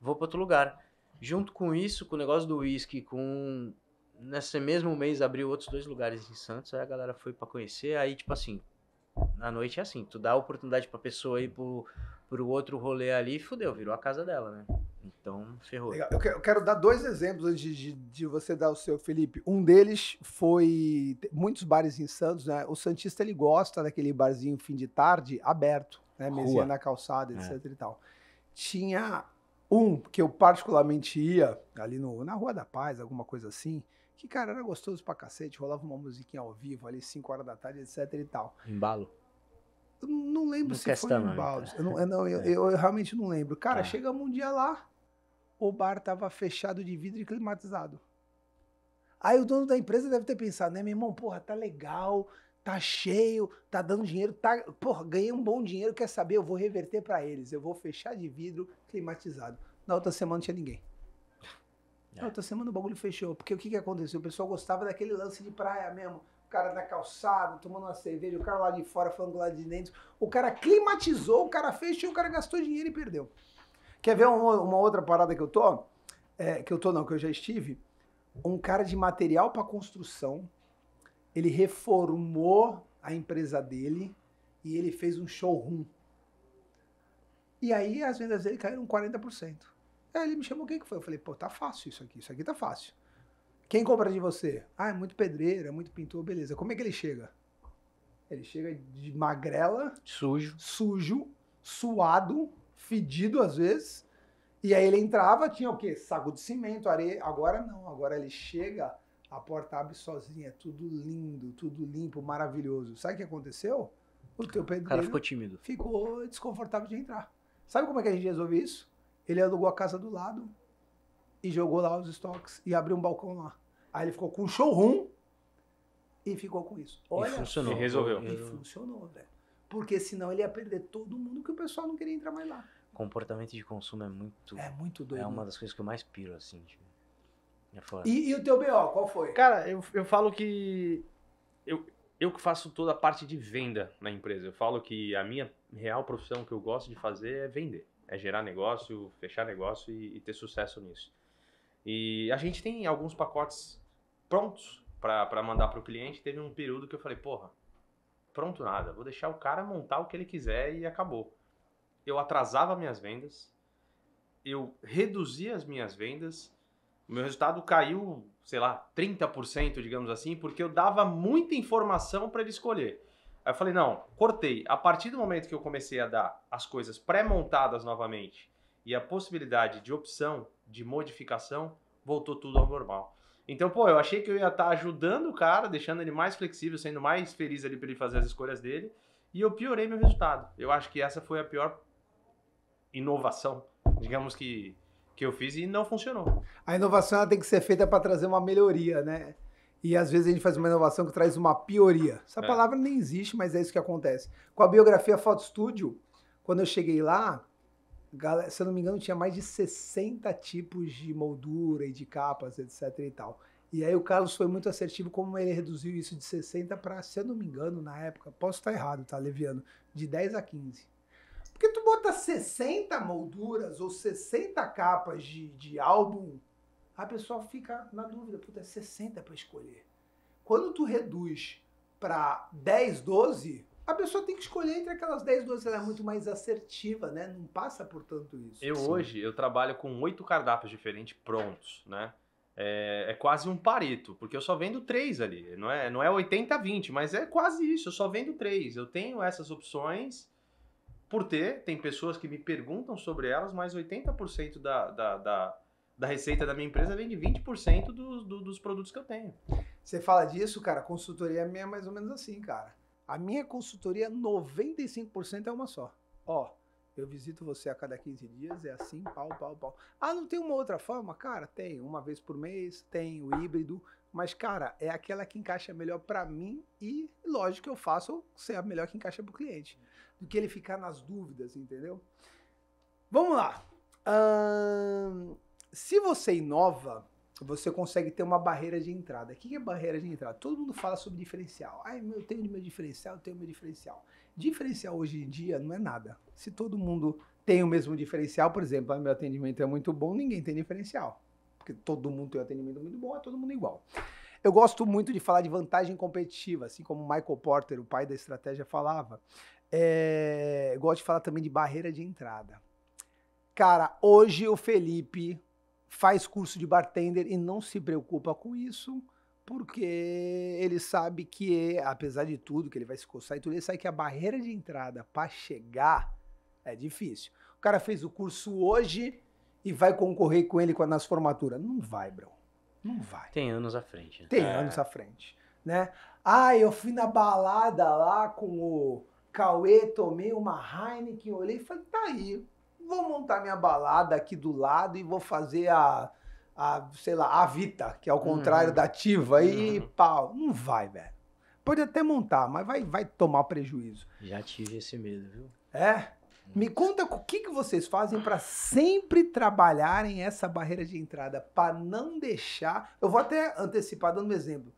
vou para outro lugar. Junto com isso, com o negócio do uísque, com. Nesse mesmo mês abriu outros dois lugares em Santos, aí a galera foi para conhecer, aí tipo assim, na noite é assim, tu dá a oportunidade pra pessoa ir pro, pro outro rolê ali, fudeu, virou a casa dela, né? Então, ferrou. Legal. Eu quero dar dois exemplos antes de, de, você dar o seu, Felipe. Um deles foi muitos bares em Santos, né? O Santista ele gosta daquele barzinho fim de tarde aberto, né? Mesinha Rua. na calçada, etc é. e tal. Tinha um que eu particularmente ia ali no, na Rua da Paz, alguma coisa assim, que, cara, era gostoso pra cacete, rolava uma musiquinha ao vivo ali, 5 horas da tarde, etc e tal. Embalo. Eu não lembro no se foi em Baldos. Eu, não, eu, não, eu, é. eu, eu, realmente não lembro. Cara, ah. chegamos um dia lá, o bar tava fechado de vidro e climatizado. Aí o dono da empresa deve ter pensado, né, meu irmão, porra, tá legal, tá cheio, tá dando dinheiro, tá, porra, ganhei um bom dinheiro, quer saber? Eu vou reverter para eles, eu vou fechar de vidro climatizado. Na outra semana não tinha ninguém. É. Na outra semana o bagulho fechou, porque o que que aconteceu? O pessoal gostava daquele lance de praia mesmo o cara na calçada, tomando uma cerveja, o cara lá de fora falando lá de dentro. O cara climatizou, o cara fez, o cara gastou dinheiro e perdeu. Quer ver uma, uma outra parada que eu tô? É, que eu tô não, que eu já estive? Um cara de material para construção, ele reformou a empresa dele e ele fez um showroom. E aí as vendas dele caíram 40%. Aí ele me chamou, o que foi? Eu falei, pô, tá fácil isso aqui, isso aqui tá fácil. Quem compra de você? Ah, é muito pedreiro, é muito pintor, beleza. Como é que ele chega? Ele chega de magrela, sujo, sujo, suado, fedido às vezes. E aí ele entrava, tinha o quê? Saco de cimento, areia. Agora não, agora ele chega, a porta abre sozinha, é tudo lindo, tudo limpo, maravilhoso. Sabe o que aconteceu? O teu pedreiro o cara ficou tímido. Ficou desconfortável de entrar. Sabe como é que a gente resolve isso? Ele alugou a casa do lado e jogou lá os estoques e abriu um balcão lá. Aí ele ficou com o showroom e ficou com isso. Olha, e funcionou. E resolveu. E funcionou, velho. Porque senão ele ia perder todo mundo que o pessoal não queria entrar mais lá. Comportamento de consumo é muito. É muito doido. É uma né? das coisas que eu mais piro, assim, tipo. É fora. E, e o teu BO, qual foi? Cara, eu, eu falo que. Eu, eu que faço toda a parte de venda na empresa. Eu falo que a minha real profissão que eu gosto de fazer é vender. É gerar negócio, fechar negócio e, e ter sucesso nisso. E a gente tem alguns pacotes prontos para mandar para o cliente. Teve um período que eu falei, porra, pronto nada, vou deixar o cara montar o que ele quiser e acabou. Eu atrasava minhas vendas, eu reduzia as minhas vendas, o meu resultado caiu, sei lá, 30%, digamos assim, porque eu dava muita informação para ele escolher. Aí eu falei, não, cortei. A partir do momento que eu comecei a dar as coisas pré-montadas novamente e a possibilidade de opção de modificação, voltou tudo ao normal. Então, pô, eu achei que eu ia estar tá ajudando o cara, deixando ele mais flexível, sendo mais feliz ali para ele fazer as escolhas dele, e eu piorei meu resultado. Eu acho que essa foi a pior inovação, digamos que que eu fiz e não funcionou. A inovação tem que ser feita para trazer uma melhoria, né? E às vezes a gente faz uma inovação que traz uma pioria. Essa é. palavra nem existe, mas é isso que acontece. Com a biografia Foto Studio, quando eu cheguei lá, galera, se eu não me engano, tinha mais de 60 tipos de moldura e de capas, etc e tal. E aí o Carlos foi muito assertivo como ele reduziu isso de 60 para, se eu não me engano, na época, posso estar errado, tá, Leviano, de 10 a 15. Porque tu bota 60 molduras ou 60 capas de, de álbum, a pessoa fica na dúvida, puta, é 60 para escolher. Quando tu reduz para 10, 12, a pessoa tem que escolher entre aquelas 10, 12, ela é muito mais assertiva, né? Não passa por tanto isso. Eu hoje, eu trabalho com oito cardápios diferentes prontos, né? É, é, quase um pareto, porque eu só vendo três ali. Não é, não é 80 20, mas é quase isso. Eu só vendo três. Eu tenho essas opções por ter. Tem pessoas que me perguntam sobre elas, mas 80% da, da, da, da receita da minha empresa vem de 20% do, do, dos produtos que eu tenho. Você fala disso, cara? Consultoria minha é mais ou menos assim, cara. A minha consultoria, 95% é uma só. Ó, eu visito você a cada 15 dias, é assim, pau, pau, pau. Ah, não tem uma outra forma? Cara, tem. Uma vez por mês, tem o híbrido. Mas, cara, é aquela que encaixa melhor para mim e, lógico, que eu faço ser a melhor que encaixa pro cliente. Do que ele ficar nas dúvidas, entendeu? Vamos lá. Hum, se você inova, você consegue ter uma barreira de entrada. O que é barreira de entrada? Todo mundo fala sobre diferencial. ai eu tenho meu diferencial, eu tenho meu diferencial. Diferencial hoje em dia não é nada. Se todo mundo tem o mesmo diferencial, por exemplo, ah, meu atendimento é muito bom, ninguém tem diferencial. Porque todo mundo tem um atendimento muito bom, é todo mundo igual. Eu gosto muito de falar de vantagem competitiva, assim como Michael Porter, o pai da estratégia, falava. É... gosto de falar também de barreira de entrada. Cara, hoje o Felipe, faz curso de bartender e não se preocupa com isso, porque ele sabe que, apesar de tudo, que ele vai se coçar e tudo, ele sabe que a barreira de entrada para chegar é difícil. O cara fez o curso hoje e vai concorrer com ele nas formaturas. Não vai, bro. Não vai. Tem anos à frente. Né? Tem é. anos à frente. Né? Ah, eu fui na balada lá com o Cauê, tomei uma Heineken, olhei e falei, tá aí, vou montar minha balada aqui do lado e vou fazer a, a sei lá, a Vita, que é o contrário uhum. da Ativa, e uhum. pau. Não vai, velho. Pode até montar, mas vai, vai tomar prejuízo. Já tive esse medo, viu? É? Me conta o que, que vocês fazem para sempre trabalharem essa barreira de entrada, para não deixar. Eu vou até antecipar dando um exemplo.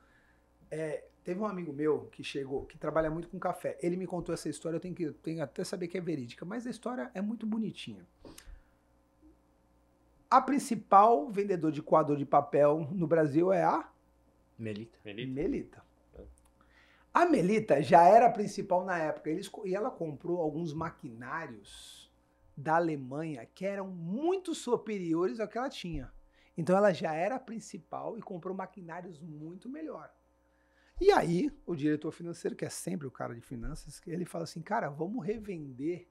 É, Teve um amigo meu que chegou, que trabalha muito com café. Ele me contou essa história, eu tenho que tenho até saber que é verídica, mas a história é muito bonitinha. A principal vendedor de coador de papel no Brasil é a Melita. Melita. Melita. É. A Melita já era a principal na época. Eles, e ela comprou alguns maquinários da Alemanha que eram muito superiores ao que ela tinha. Então ela já era a principal e comprou maquinários muito melhores. E aí, o diretor financeiro, que é sempre o cara de finanças, ele fala assim: cara, vamos revender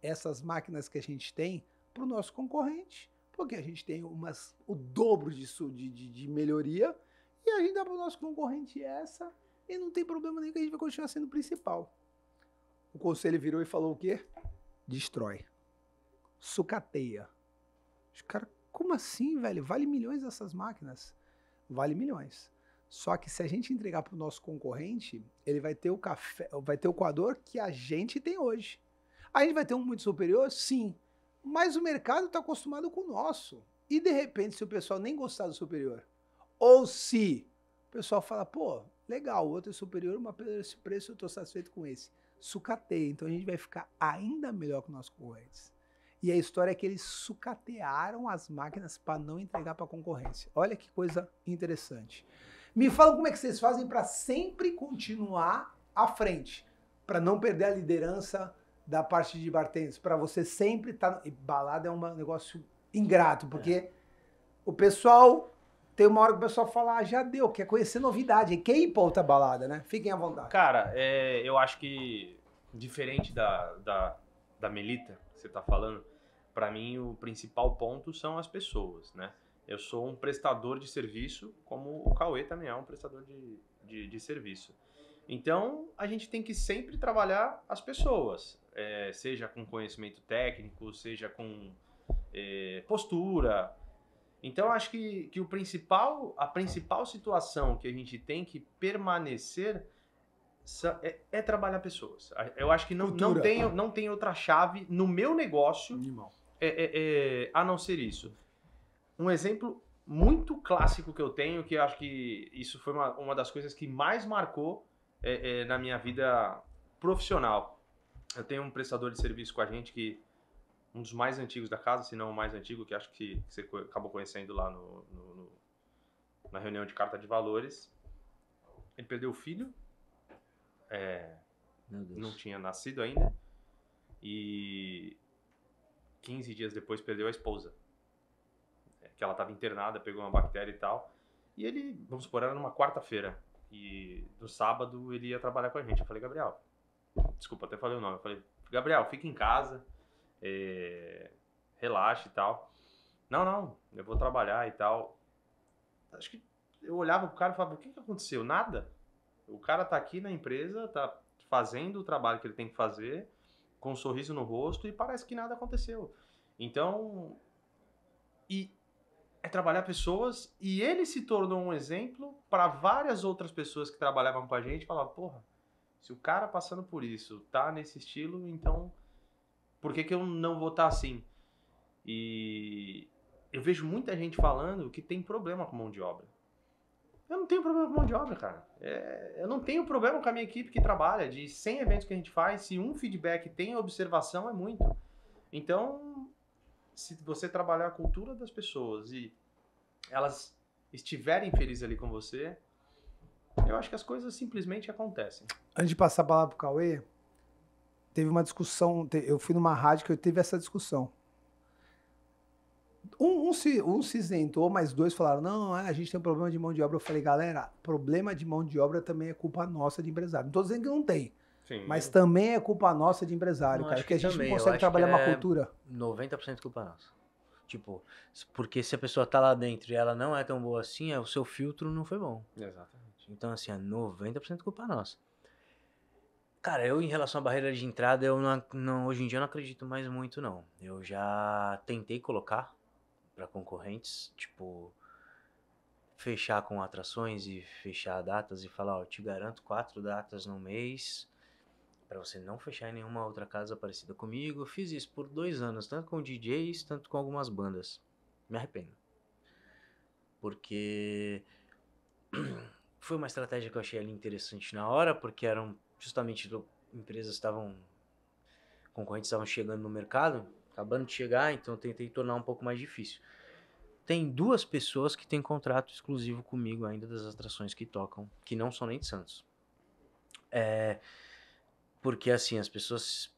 essas máquinas que a gente tem para o nosso concorrente, porque a gente tem umas, o dobro disso de, de, de melhoria e a gente dá para o nosso concorrente essa e não tem problema nenhum que a gente vai continuar sendo principal. O conselho virou e falou o quê? Destrói. Sucateia. Os caras, como assim, velho? Vale milhões essas máquinas? Vale milhões. Só que se a gente entregar para o nosso concorrente, ele vai ter o café, vai ter o coador que a gente tem hoje. A gente vai ter um muito superior, sim, mas o mercado está acostumado com o nosso. E de repente, se o pessoal nem gostar do superior, ou se o pessoal fala, pô, legal, o outro é superior, mas pelo esse preço eu estou satisfeito com esse. Sucateia, então a gente vai ficar ainda melhor que nossos concorrente. E a história é que eles sucatearam as máquinas para não entregar para a concorrência. Olha que coisa interessante. Me falam como é que vocês fazem para sempre continuar à frente, para não perder a liderança da parte de bartenders, para você sempre estar. Tá... Balada é um negócio ingrato, porque é. o pessoal. Tem uma hora que o pessoal fala, ah, já deu, quer conhecer novidade, quer ir pra outra balada, né? Fiquem à vontade. Cara, é, eu acho que diferente da, da, da Melita, que você tá falando, para mim o principal ponto são as pessoas, né? Eu sou um prestador de serviço, como o Cauê também é um prestador de, de, de serviço. Então, a gente tem que sempre trabalhar as pessoas, é, seja com conhecimento técnico, seja com é, postura. Então, acho que, que o principal, a principal situação que a gente tem que permanecer é, é trabalhar pessoas. Eu acho que não, não, tem, não tem outra chave no meu negócio é, é, é, a não ser isso. Um exemplo muito clássico que eu tenho, que eu acho que isso foi uma, uma das coisas que mais marcou é, é, na minha vida profissional. Eu tenho um prestador de serviço com a gente que um dos mais antigos da casa, se não o mais antigo, que acho que, você acabou conhecendo lá no, no, no, na reunião de carta de valores. Ele perdeu o filho, é, não tinha nascido ainda, e 15 dias depois perdeu a esposa que ela estava internada, pegou uma bactéria e tal. E ele, vamos supor, era numa quarta-feira. E no sábado ele ia trabalhar com a gente. Eu falei, Gabriel, desculpa, até falei o nome. Eu falei, Gabriel, fica em casa, é, relaxe e tal. Não, não, eu vou trabalhar e tal. Acho que eu olhava pro cara e falava, o que, que aconteceu? Nada. O cara tá aqui na empresa, tá fazendo o trabalho que ele tem que fazer, com um sorriso no rosto, e parece que nada aconteceu. Então, e é trabalhar pessoas e ele se tornou um exemplo para várias outras pessoas que trabalhavam com a gente. Falavam, porra, se o cara passando por isso tá nesse estilo, então por que, que eu não vou estar tá assim? E eu vejo muita gente falando que tem problema com mão de obra. Eu não tenho problema com mão de obra, cara. É, eu não tenho problema com a minha equipe que trabalha. De 100 eventos que a gente faz, se um feedback tem observação, é muito. Então, se você trabalhar a cultura das pessoas e elas estiverem felizes ali com você, eu acho que as coisas simplesmente acontecem. Antes de passar a palavra pro Cauê, teve uma discussão, eu fui numa rádio que eu teve essa discussão. Um, um, se, um se isentou, mas dois falaram: não, é, a gente tem um problema de mão de obra. Eu falei, galera, problema de mão de obra também é culpa nossa de empresário. Não estou dizendo que não tem. Sim. Mas também é culpa nossa de empresário, não, cara, porque a gente também. não consegue trabalhar uma é cultura. 90% culpa nossa. Tipo, porque se a pessoa tá lá dentro e ela não é tão boa assim, é o seu filtro não foi bom. Exatamente. Então, assim, é 90% culpa nossa. Cara, eu em relação à barreira de entrada, eu não, não, hoje em dia eu não acredito mais muito, não. Eu já tentei colocar para concorrentes, tipo, fechar com atrações e fechar datas e falar, ó, te garanto quatro datas no mês para você não fechar em nenhuma outra casa parecida comigo. Eu fiz isso por dois anos, tanto com DJs, tanto com algumas bandas. Me arrependo. Porque foi uma estratégia que eu achei ali interessante na hora, porque eram justamente empresas empresas estavam concorrentes estavam chegando no mercado, acabando de chegar, então tentei tornar um pouco mais difícil. Tem duas pessoas que têm contrato exclusivo comigo ainda das atrações que tocam, que não são nem de Santos. É, porque, assim, as pessoas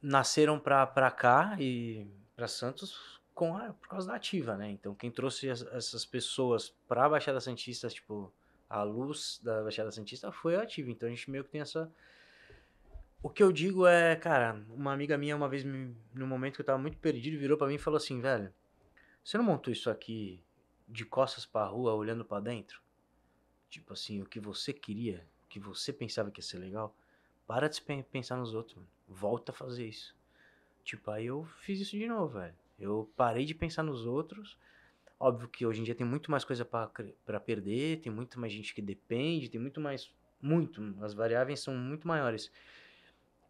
nasceram pra, cá e pra Santos com a, por causa da ativa, né? Então, quem trouxe as, essas pessoas pra Baixada Santista, tipo, a luz da Baixada Santista foi a ativa. Então, a gente meio que tem essa. O que eu digo é, cara, uma amiga minha uma vez, me, no momento que eu tava muito perdido, virou para mim e falou assim, velho, você não montou isso aqui de costas pra rua, olhando para dentro? Tipo assim, o que você queria, o que você pensava que ia ser legal? Para de pensar nos outros, mano. Volta a fazer isso. Tipo, aí eu fiz isso de novo, velho. Eu parei de pensar nos outros. Óbvio que hoje em dia tem muito mais coisa para perder, tem muito mais gente que depende, tem muito mais. Muito. As variáveis são muito maiores.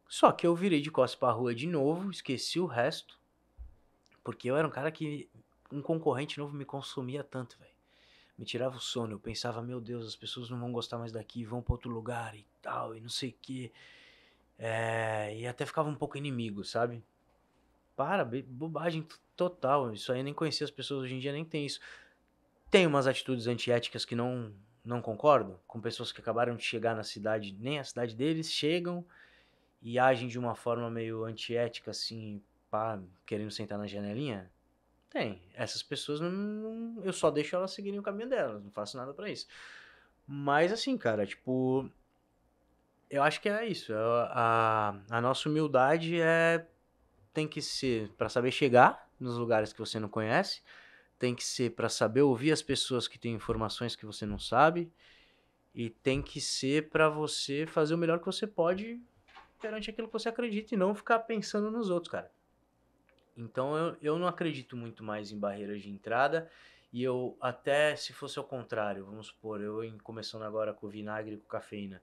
Só que eu virei de costas pra rua de novo, esqueci o resto. Porque eu era um cara que um concorrente novo me consumia tanto, velho me tirava o sono. Eu pensava, meu Deus, as pessoas não vão gostar mais daqui, vão para outro lugar e tal, e não sei o quê. É, e até ficava um pouco inimigo, sabe? Para, bobagem total. Isso aí eu nem conhecia as pessoas hoje em dia, nem tem isso. Tem umas atitudes antiéticas que não, não concordo, com pessoas que acabaram de chegar na cidade, nem a cidade deles, chegam e agem de uma forma meio antiética, assim, pá, querendo sentar na janelinha. Tem. Essas pessoas não, não, Eu só deixo elas seguirem o caminho delas, não faço nada para isso. Mas assim, cara, tipo. Eu acho que é isso. A, a, a nossa humildade é. Tem que ser para saber chegar nos lugares que você não conhece, tem que ser para saber ouvir as pessoas que têm informações que você não sabe, e tem que ser para você fazer o melhor que você pode perante aquilo que você acredita e não ficar pensando nos outros, cara. Então eu, eu não acredito muito mais em barreiras de entrada. E eu, até se fosse ao contrário, vamos supor, eu começando agora com vinagre e com cafeína,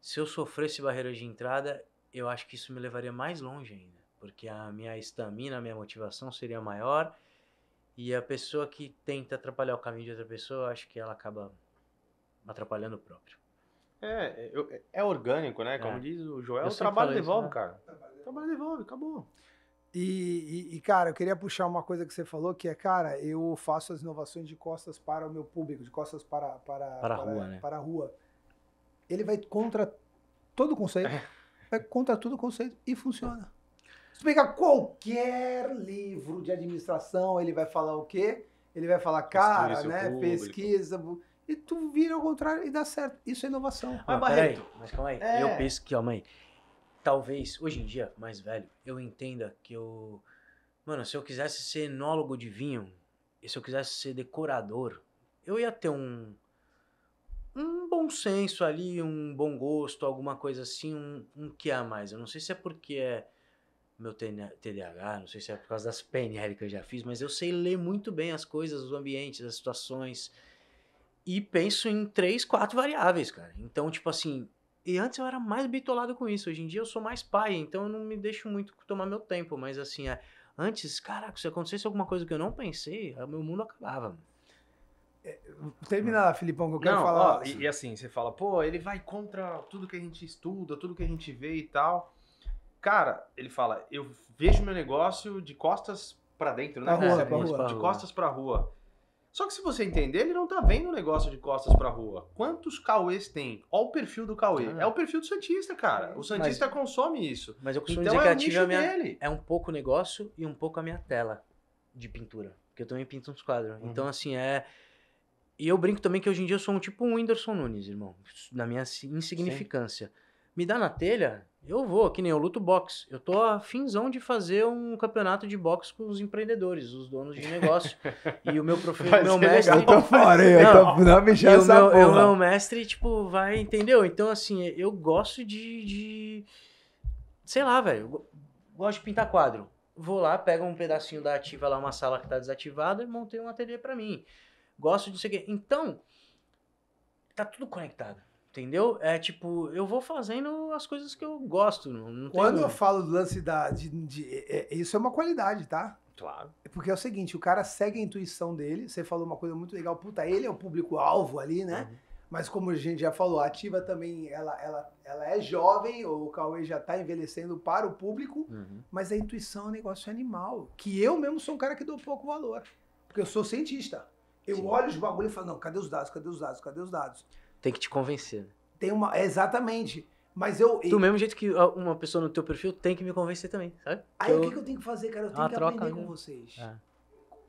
se eu sofresse barreira de entrada, eu acho que isso me levaria mais longe ainda, porque a minha estamina, a minha motivação seria maior e a pessoa que tenta atrapalhar o caminho de outra pessoa, acho que ela acaba atrapalhando o próprio. É, é orgânico, né? Como é. diz o Joel, o trabalho devolve, isso, né? cara. O trabalho devolve, acabou. E, e, e, cara, eu queria puxar uma coisa que você falou, que é, cara, eu faço as inovações de costas para o meu público, de costas para, para, para, para a, rua, né? para a rua. Ele vai contra todo o conceito. É. vai contra todo o conceito e funciona. Se pegar qualquer livro de administração, ele vai falar o quê? Ele vai falar, cara, né? Público. Pesquisa. E tu vira ao contrário e dá certo. Isso é inovação. Mas, ah, Barreto. Mas calma aí. É. Eu penso que, ó, mãe talvez, hoje em dia, mais velho, eu entenda que eu. Mano, se eu quisesse ser enólogo de vinho, e se eu quisesse ser decorador, eu ia ter um. Um bom senso ali, um bom gosto, alguma coisa assim, um, um que a mais. Eu não sei se é porque é meu TDAH, não sei se é por causa das PNL que eu já fiz, mas eu sei ler muito bem as coisas, os ambientes, as situações. E penso em três, quatro variáveis, cara. Então, tipo assim, e antes eu era mais bitolado com isso. Hoje em dia eu sou mais pai, então eu não me deixo muito tomar meu tempo. Mas assim, é, antes, caraca, se acontecesse alguma coisa que eu não pensei, ah, meu mundo acabava. É, termina lá, hum. Filipão, que eu quero não, falar. Ó, assim. E, e, assim, você fala, pô, ele vai contra tudo que a gente estuda, tudo que a gente vê e tal. Cara, ele fala, eu vejo meu negócio de costas para dentro, né? rua, é, pra rua. De costas pra rua. Só que se você entender, ele não tá vendo o negócio de costas pra rua. Quantos Cauês tem? Olha o perfil do Cauê. Ah, é o perfil do Santista, cara. É, o Santista mas, consome isso. Mas eu costumo então, dizer é que é, a minha, dele. é um pouco o negócio e um pouco a minha tela de pintura. Porque eu também pinto uns quadros. Uhum. Então, assim, é... E eu brinco também que hoje em dia eu sou um tipo um Whindersson Nunes, irmão. Na minha insignificância. Sim me dá na telha, eu vou, que nem eu luto boxe. Eu tô afinzão de fazer um campeonato de boxe com os empreendedores, os donos de negócio. e o meu professor, meu mestre. Legal. Eu tô fora, eu não, tô, não me e o meu, porra. O meu mestre, tipo, vai, entendeu? Então, assim, eu gosto de. de sei lá, velho. Gosto de pintar quadro. Vou lá, pego um pedacinho da ativa lá, uma sala que tá desativada, e montei um ateliê para mim. Gosto de não sei o quê. Então, tá tudo conectado. Entendeu? É tipo, eu vou fazendo as coisas que eu gosto. Não Quando tenho... eu falo do lance da. De, de, é, é isso é uma qualidade, tá? Claro. É porque é o seguinte, o cara segue a intuição dele. Você falou uma coisa muito legal. Puta, ele é o público-alvo ali, né? Uhum. Mas como a gente já falou, a Ativa também, ela, ela, ela é jovem, ou o Cauê já está envelhecendo para o público, uhum. mas a intuição é um negócio animal. Que eu mesmo sou um cara que dou pouco valor. Porque eu sou cientista. Eu Sim. olho os bagulho e falo, não, cadê os dados, cadê os dados, cadê os dados? Tem que te convencer. Né? Tem uma. exatamente. Mas eu. Do eu... mesmo jeito que uma pessoa no teu perfil tem que me convencer também, sabe? Aí eu... o que, que, eu tenho que fazer, cara? Eu ah, tenho que troca, aprender né? com vocês. É.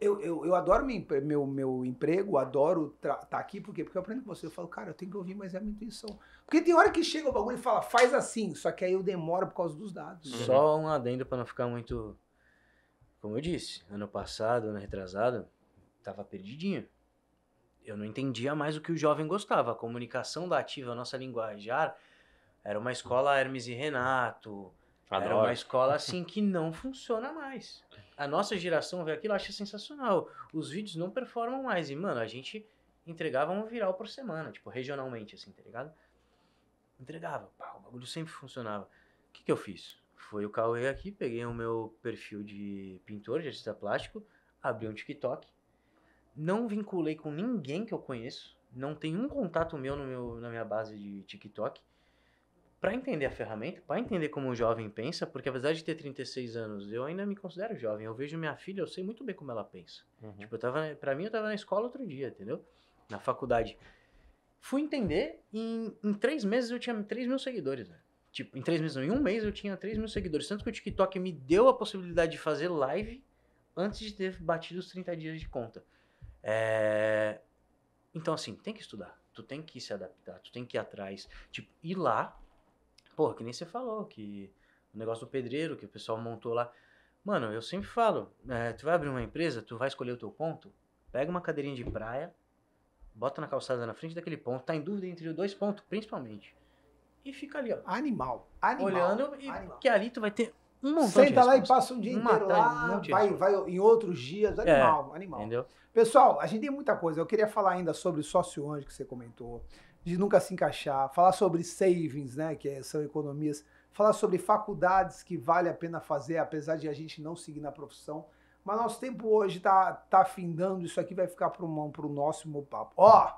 Eu, eu, eu adoro meu, meu, emprego, adoro estar tá aqui, por quê? Porque eu aprendo com você. Eu falo, cara, eu tenho que ouvir mais é a minha intuição. Porque tem hora que chega o bagulho e fala, faz assim, só que aí eu demoro por causa dos dados. Uhum. Só um adendo para não ficar muito. Como eu disse, ano passado, ano retrasado, tava perdidinho eu não entendia mais o que o jovem gostava. A comunicação da ativa, a nossa linguajar, era uma escola Hermes e Renato. Adoro. Era uma escola assim que não funciona mais. A nossa geração vê aquilo acha sensacional. Os vídeos não performam mais. E, mano, a gente entregava um viral por semana, tipo, regionalmente, assim, tá ligado? Entregava, pau, o bagulho sempre funcionava. O que, que eu fiz? Foi o Cauê aqui, peguei o meu perfil de pintor, de artista plástico, abri um TikTok não vinculei com ninguém que eu conheço. Não tem um contato meu, no meu na minha base de TikTok. Para entender a ferramenta, para entender como o jovem pensa, porque apesar de ter 36 anos, eu ainda me considero jovem. Eu vejo minha filha, eu sei muito bem como ela pensa. Uhum. Tipo, eu tava, pra mim, eu tava na escola outro dia, entendeu? Na faculdade. Fui entender e em, em três meses eu tinha 3 mil seguidores, né? Tipo, em três meses, não, em um mês eu tinha 3 mil seguidores. Tanto que o TikTok me deu a possibilidade de fazer live antes de ter batido os 30 dias de conta. É... Então, assim, tem que estudar. Tu tem que se adaptar, tu tem que ir atrás. Tipo, ir lá. Porra, que nem você falou, que o negócio do pedreiro que o pessoal montou lá. Mano, eu sempre falo, é, tu vai abrir uma empresa, tu vai escolher o teu ponto, pega uma cadeirinha de praia, bota na calçada na frente daquele ponto, tá em dúvida entre os dois pontos, principalmente. E fica ali, ó. Animal. Animal. Olhando, e animal. que ali tu vai ter um Senta lá e passa um dia Uma inteiro lá, um vai, vai em outros dias, é, animal, é, animal. Entendeu? Pessoal, a gente tem muita coisa. Eu queria falar ainda sobre anjo que você comentou, de nunca se encaixar, falar sobre savings, né, que é, são economias, falar sobre faculdades que vale a pena fazer, apesar de a gente não seguir na profissão. Mas nosso tempo hoje tá, tá findando, isso aqui vai ficar para o nosso papo. Ó,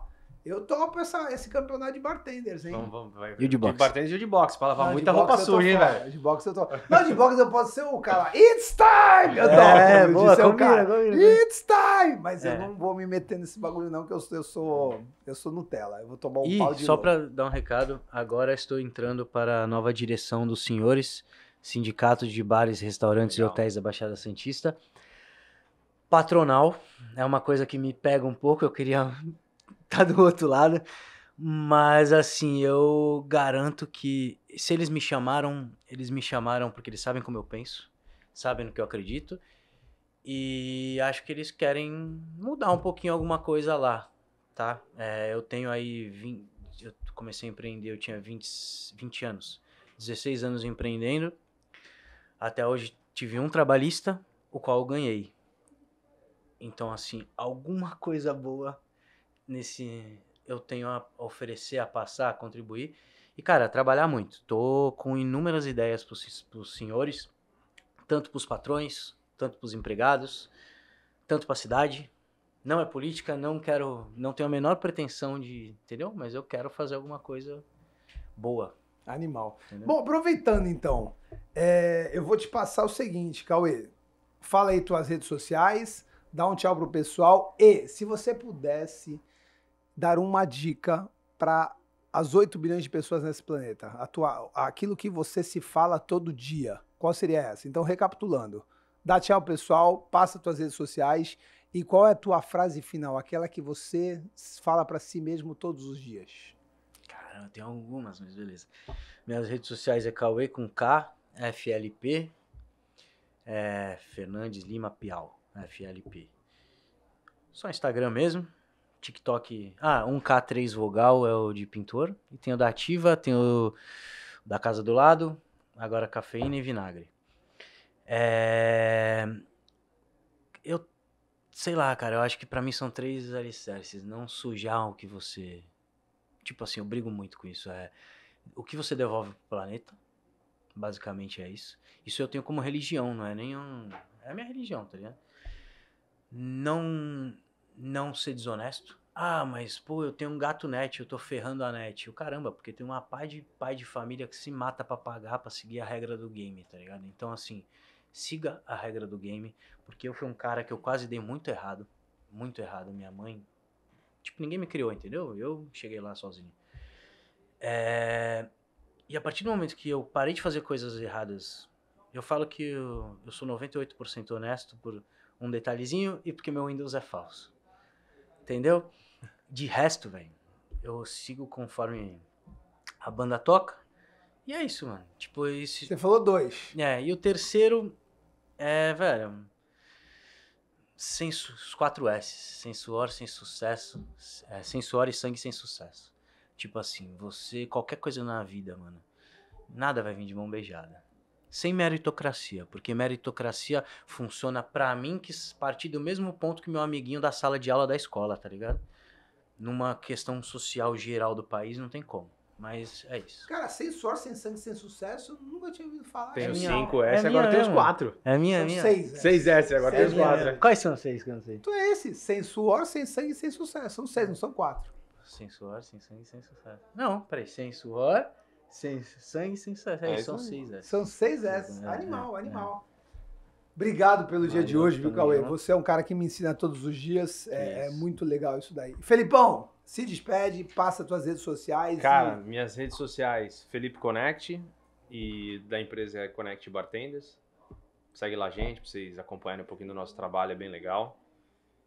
eu topo essa, esse campeonato de bartenders, hein? Vamos, vamos, vai. E o de boxe? De bartenders e o de boxe, pra lavar não, muita roupa suja, hein, velho? De boxe eu tô. Não, de boxe eu posso ser o cara. It's time! Eu é, topo, é, eu boa, combina, cara. Combina. It's time! Mas é. eu não vou me meter nesse bagulho, não, que eu sou, eu sou, eu sou Nutella. Eu vou tomar um e, pau de Só novo. pra dar um recado, agora estou entrando para a nova direção dos senhores, Sindicato de Bares, Restaurantes Legal. e Hotéis da Baixada Santista. Patronal é uma coisa que me pega um pouco, eu queria tá do outro lado. Mas assim, eu garanto que se eles me chamaram, eles me chamaram porque eles sabem como eu penso, sabem no que eu acredito. E acho que eles querem mudar um pouquinho alguma coisa lá, tá? É, eu tenho aí 20, eu comecei a empreender, eu tinha 20, 20 anos. 16 anos empreendendo. Até hoje tive um trabalhista, o qual eu ganhei. Então, assim, alguma coisa boa nesse eu tenho a oferecer, a passar, a contribuir. E, cara, trabalhar muito. Tô com inúmeras ideias pros, pros senhores, tanto pros patrões, tanto pros empregados, tanto pra cidade. Não é política, não quero, não tenho a menor pretensão de, entendeu? Mas eu quero fazer alguma coisa boa. Animal. Entendeu? Bom, aproveitando então, é, eu vou te passar o seguinte, Cauê. Fala aí tuas redes sociais, dá um tchau pro pessoal e, se você pudesse dar uma dica para as 8 bilhões de pessoas nesse planeta, atual, aquilo que você se fala todo dia, qual seria essa? Então, recapitulando, dá tchau pessoal, passa tuas redes sociais e qual é a tua frase final, aquela que você fala para si mesmo todos os dias? Caramba, tem algumas, mas beleza. Minhas redes sociais é Cauê com K, FLP, é Fernandes Lima Piau, FLP. Só Instagram mesmo, TikTok. Ah, um k 3 vogal é o de pintor. E tem o da Ativa, tem o da Casa do Lado. Agora cafeína e vinagre. É... Eu sei lá, cara, eu acho que para mim são três alicerces. Não sujar o que você. Tipo assim, eu brigo muito com isso. É o que você devolve pro planeta. Basicamente é isso. Isso eu tenho como religião, não é nenhum. É a minha religião, tá ligado? Não não ser desonesto. Ah, mas pô, eu tenho um gato net, eu tô ferrando a net. O caramba, porque tem uma pai de pai de família que se mata para pagar para seguir a regra do game, tá ligado? Então assim, siga a regra do game, porque eu fui um cara que eu quase dei muito errado, muito errado, minha mãe. Tipo, ninguém me criou, entendeu? Eu cheguei lá sozinho. É... E a partir do momento que eu parei de fazer coisas erradas, eu falo que eu, eu sou 98% honesto por um detalhezinho e porque meu Windows é falso. Entendeu? De resto, velho, eu sigo conforme a banda toca. E é isso, mano. Tipo, isso. Você falou dois. É, e o terceiro é, velho. Sem os quatro S. Sem suor, sem sucesso. É, sem suor e sangue, sem sucesso. Tipo assim, você. Qualquer coisa na vida, mano. Nada vai vir de mão beijada sem meritocracia, porque meritocracia funciona para mim que partir do mesmo ponto que meu amiguinho da sala de aula da escola, tá ligado? Numa questão social geral do país não tem como. Mas é isso. Cara, sem suor, sem sangue, sem sucesso, nunca tinha ouvido falar. Tenho é cinco S, é agora tenho os quatro. É minha, são é minha. Seis. Seis S, agora tenho os quatro. Quais são os seis que eu não sei? Então é esse. Sem suor, sem sangue, sem sucesso. São seis, não são quatro. Sem suor, sem sangue, sem sucesso. Não, peraí. Sem suor, sem, sangue sem é, é, é, são seis S. É. São seis S. Né? Animal, animal. Obrigado pelo dia de hoje, viu, Cauê? Você é um cara que me ensina todos os dias. É, muito legal isso daí. Felipão, se despede, passa suas redes sociais. Cara, minhas redes sociais, Felipe Connect e da empresa Connect Bartenders. Segue lá, gente, pra vocês acompanharem um pouquinho do nosso trabalho, é bem legal.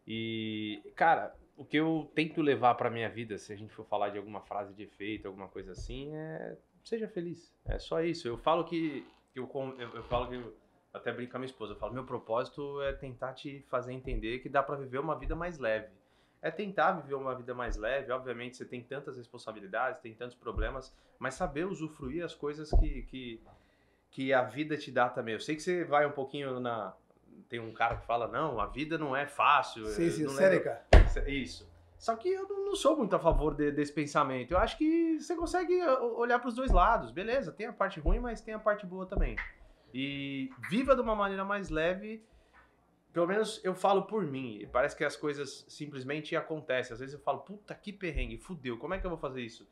E, cara, o que eu tento levar pra minha vida, se a gente for falar de alguma frase de efeito, alguma coisa assim, é seja feliz. É só isso. Eu falo que. Eu, eu, eu falo que. Eu até brinco com a minha esposa. Eu falo, meu propósito é tentar te fazer entender que dá para viver uma vida mais leve. É tentar viver uma vida mais leve. Obviamente, você tem tantas responsabilidades, tem tantos problemas, mas saber usufruir as coisas que, que, que a vida te dá também. Eu sei que você vai um pouquinho na. Tem um cara que fala, não, a vida não é fácil. Sim, eh, sim, Seneca. É é, isso. Só que eu não sou muito a favor de, desse pensamento. Eu acho que você consegue eh, olhar para os dois lados. Beleza, tem a parte ruim, mas tem a parte boa também. E viva de uma maneira mais leve. Pelo menos eu falo por mim. Parece que as coisas simplesmente acontecem. Às vezes eu falo, puta que perrengue, fudeu, como é que eu vou fazer isso?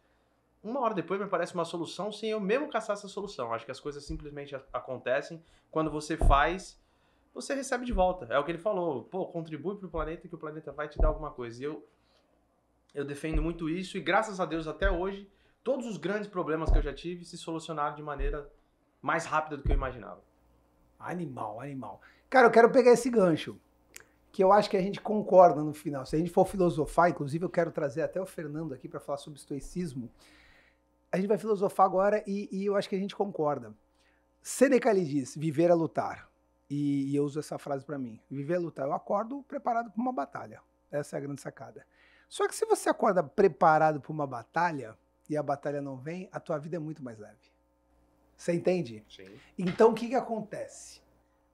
Uma hora depois me parece uma solução sem eu mesmo caçar essa solução. Acho que as coisas simplesmente acontecem. Quando você faz, você recebe de volta. É o que ele falou. Pô, contribui para o planeta que o planeta vai te dar alguma coisa. E eu eu defendo muito isso e graças a Deus até hoje, todos os grandes problemas que eu já tive se solucionaram de maneira mais rápida do que eu imaginava. Animal, animal. Cara, eu quero pegar esse gancho, que eu acho que a gente concorda no final. Se a gente for filosofar, inclusive eu quero trazer até o Fernando aqui para falar sobre estoicismo. A gente vai filosofar agora e, e, eu acho que a gente concorda. Seneca lhe diz: viver é lutar. E, e eu uso essa frase para mim: viver é lutar. Eu acordo preparado para uma batalha. Essa é a grande sacada. Só que se você acorda preparado para uma batalha e a batalha não vem, a tua vida é muito mais leve. Você entende? Sim. Então o que, que acontece?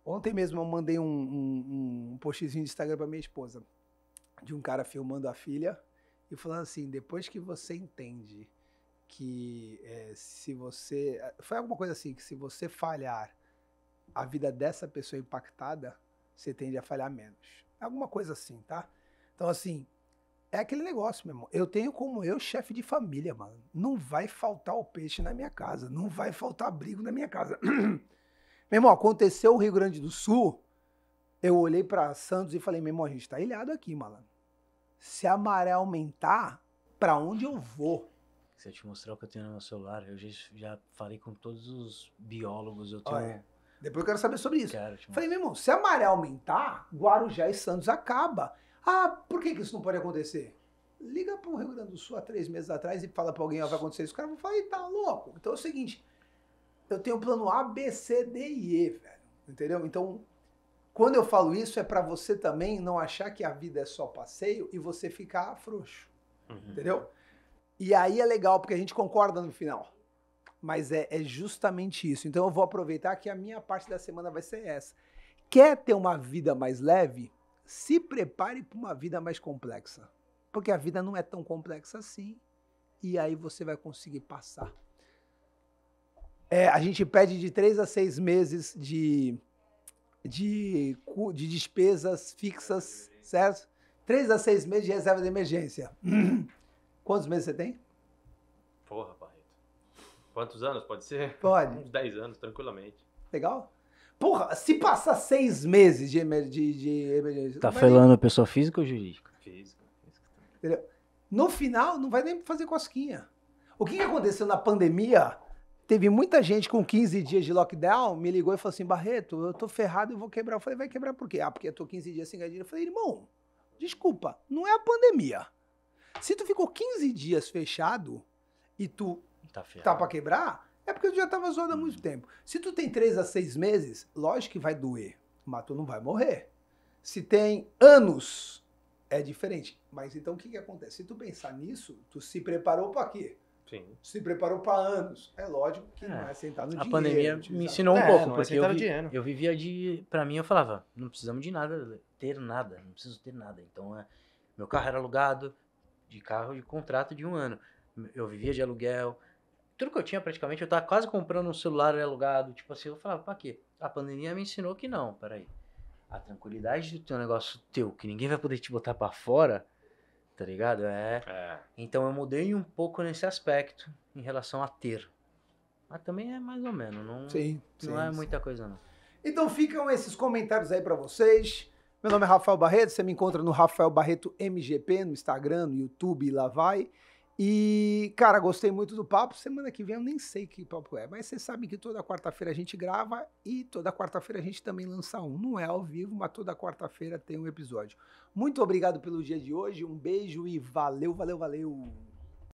Ontem mesmo eu mandei um, um, um postzinho de Instagram para minha esposa, de um cara filmando a filha e falando assim: depois que você entende que é, se você. Foi alguma coisa assim, que se você falhar, a vida dessa pessoa é impactada, você tende a falhar menos. Alguma coisa assim, tá? Então, assim, é aquele negócio, meu irmão. Eu tenho como eu chefe de família, mano. Não vai faltar o peixe na minha casa. Não vai faltar abrigo na minha casa. meu irmão, aconteceu o Rio Grande do Sul. Eu olhei para Santos e falei, meu irmão, a gente tá ilhado aqui, malandro. Se a maré aumentar, para onde eu vou? Se eu te mostrar o que eu tenho no meu celular, eu já falei com todos os biólogos. Eu tenho... Olha, depois eu quero saber sobre isso. Quero falei, meu irmão, se a maré aumentar, Guarujá e Santos acaba. Ah, por que, que isso não pode acontecer? Liga para o Rio Grande do Sul há três meses atrás e fala para alguém, ó, vai acontecer isso. O cara vai falar, tá louco. Então é o seguinte, eu tenho plano A, B, C, D e E, velho. Entendeu? Então, quando eu falo isso, é para você também não achar que a vida é só passeio e você ficar frouxo. Uhum. Entendeu? E aí é legal, porque a gente concorda no final. Mas é, é justamente isso. Então eu vou aproveitar que a minha parte da semana vai ser essa. Quer ter uma vida mais leve? se prepare para uma vida mais complexa. Porque a vida não é tão complexa assim. E aí você vai conseguir passar. É, a gente pede de três a seis meses de, de, de despesas fixas, certo? Três a seis meses de reserva de emergência. Quantos meses você tem? Porra, Barreto. Quantos anos? Pode ser? Pode. Uns dez anos, tranquilamente. Legal? Porra, se passar seis meses de, emer de, de emergência. Tá falando nem... pessoa física ou jurídica? Física. No final, não vai nem fazer cosquinha. O que, que aconteceu na pandemia? Teve muita gente com 15 dias de lockdown, me ligou e falou assim: Barreto, eu tô ferrado, eu vou quebrar. Eu falei: vai quebrar por quê? Ah, porque eu tô 15 dias sem dinheiro. Eu falei: irmão, desculpa, não é a pandemia. Se tu ficou 15 dias fechado e tu tá, tá para quebrar, é porque tu já estava zoado há muito tempo. Se tu tem três a seis meses, lógico que vai doer, mas tu não vai morrer. Se tem anos, é diferente. Mas então o que, que acontece? Se tu pensar nisso, tu se preparou para quê? Sim. Se preparou para anos. É lógico que é. não é sentar no a dinheiro. A pandemia me ensinou um é, pouco, é porque é eu, vi, eu, vivia de. Para mim, eu falava, não precisamos de nada, ter nada, não preciso ter nada. Então, é, meu carro era alugado, de carro de contrato de um ano. Eu vivia de aluguel, tudo que eu tinha praticamente, eu tava quase comprando um celular alugado, tipo assim, eu falava, pra quê? A pandemia me ensinou que não, peraí. A tranquilidade do teu negócio teu, que ninguém vai poder te botar para fora, tá ligado? É. é. Então eu mudei um pouco nesse aspecto em relação a ter. Mas também é mais ou menos, não, sim, não é sim. muita coisa não. Então ficam esses comentários aí para vocês. Meu nome é Rafael Barreto, você me encontra no Rafael Barreto MGP, no Instagram, no YouTube, lá vai. E, cara, gostei muito do papo. Semana que vem eu nem sei que papo é, mas você sabe que toda quarta-feira a gente grava e toda quarta-feira a gente também lança um. Não é ao vivo, mas toda quarta-feira tem um episódio. Muito obrigado pelo dia de hoje, um beijo e valeu, valeu, valeu!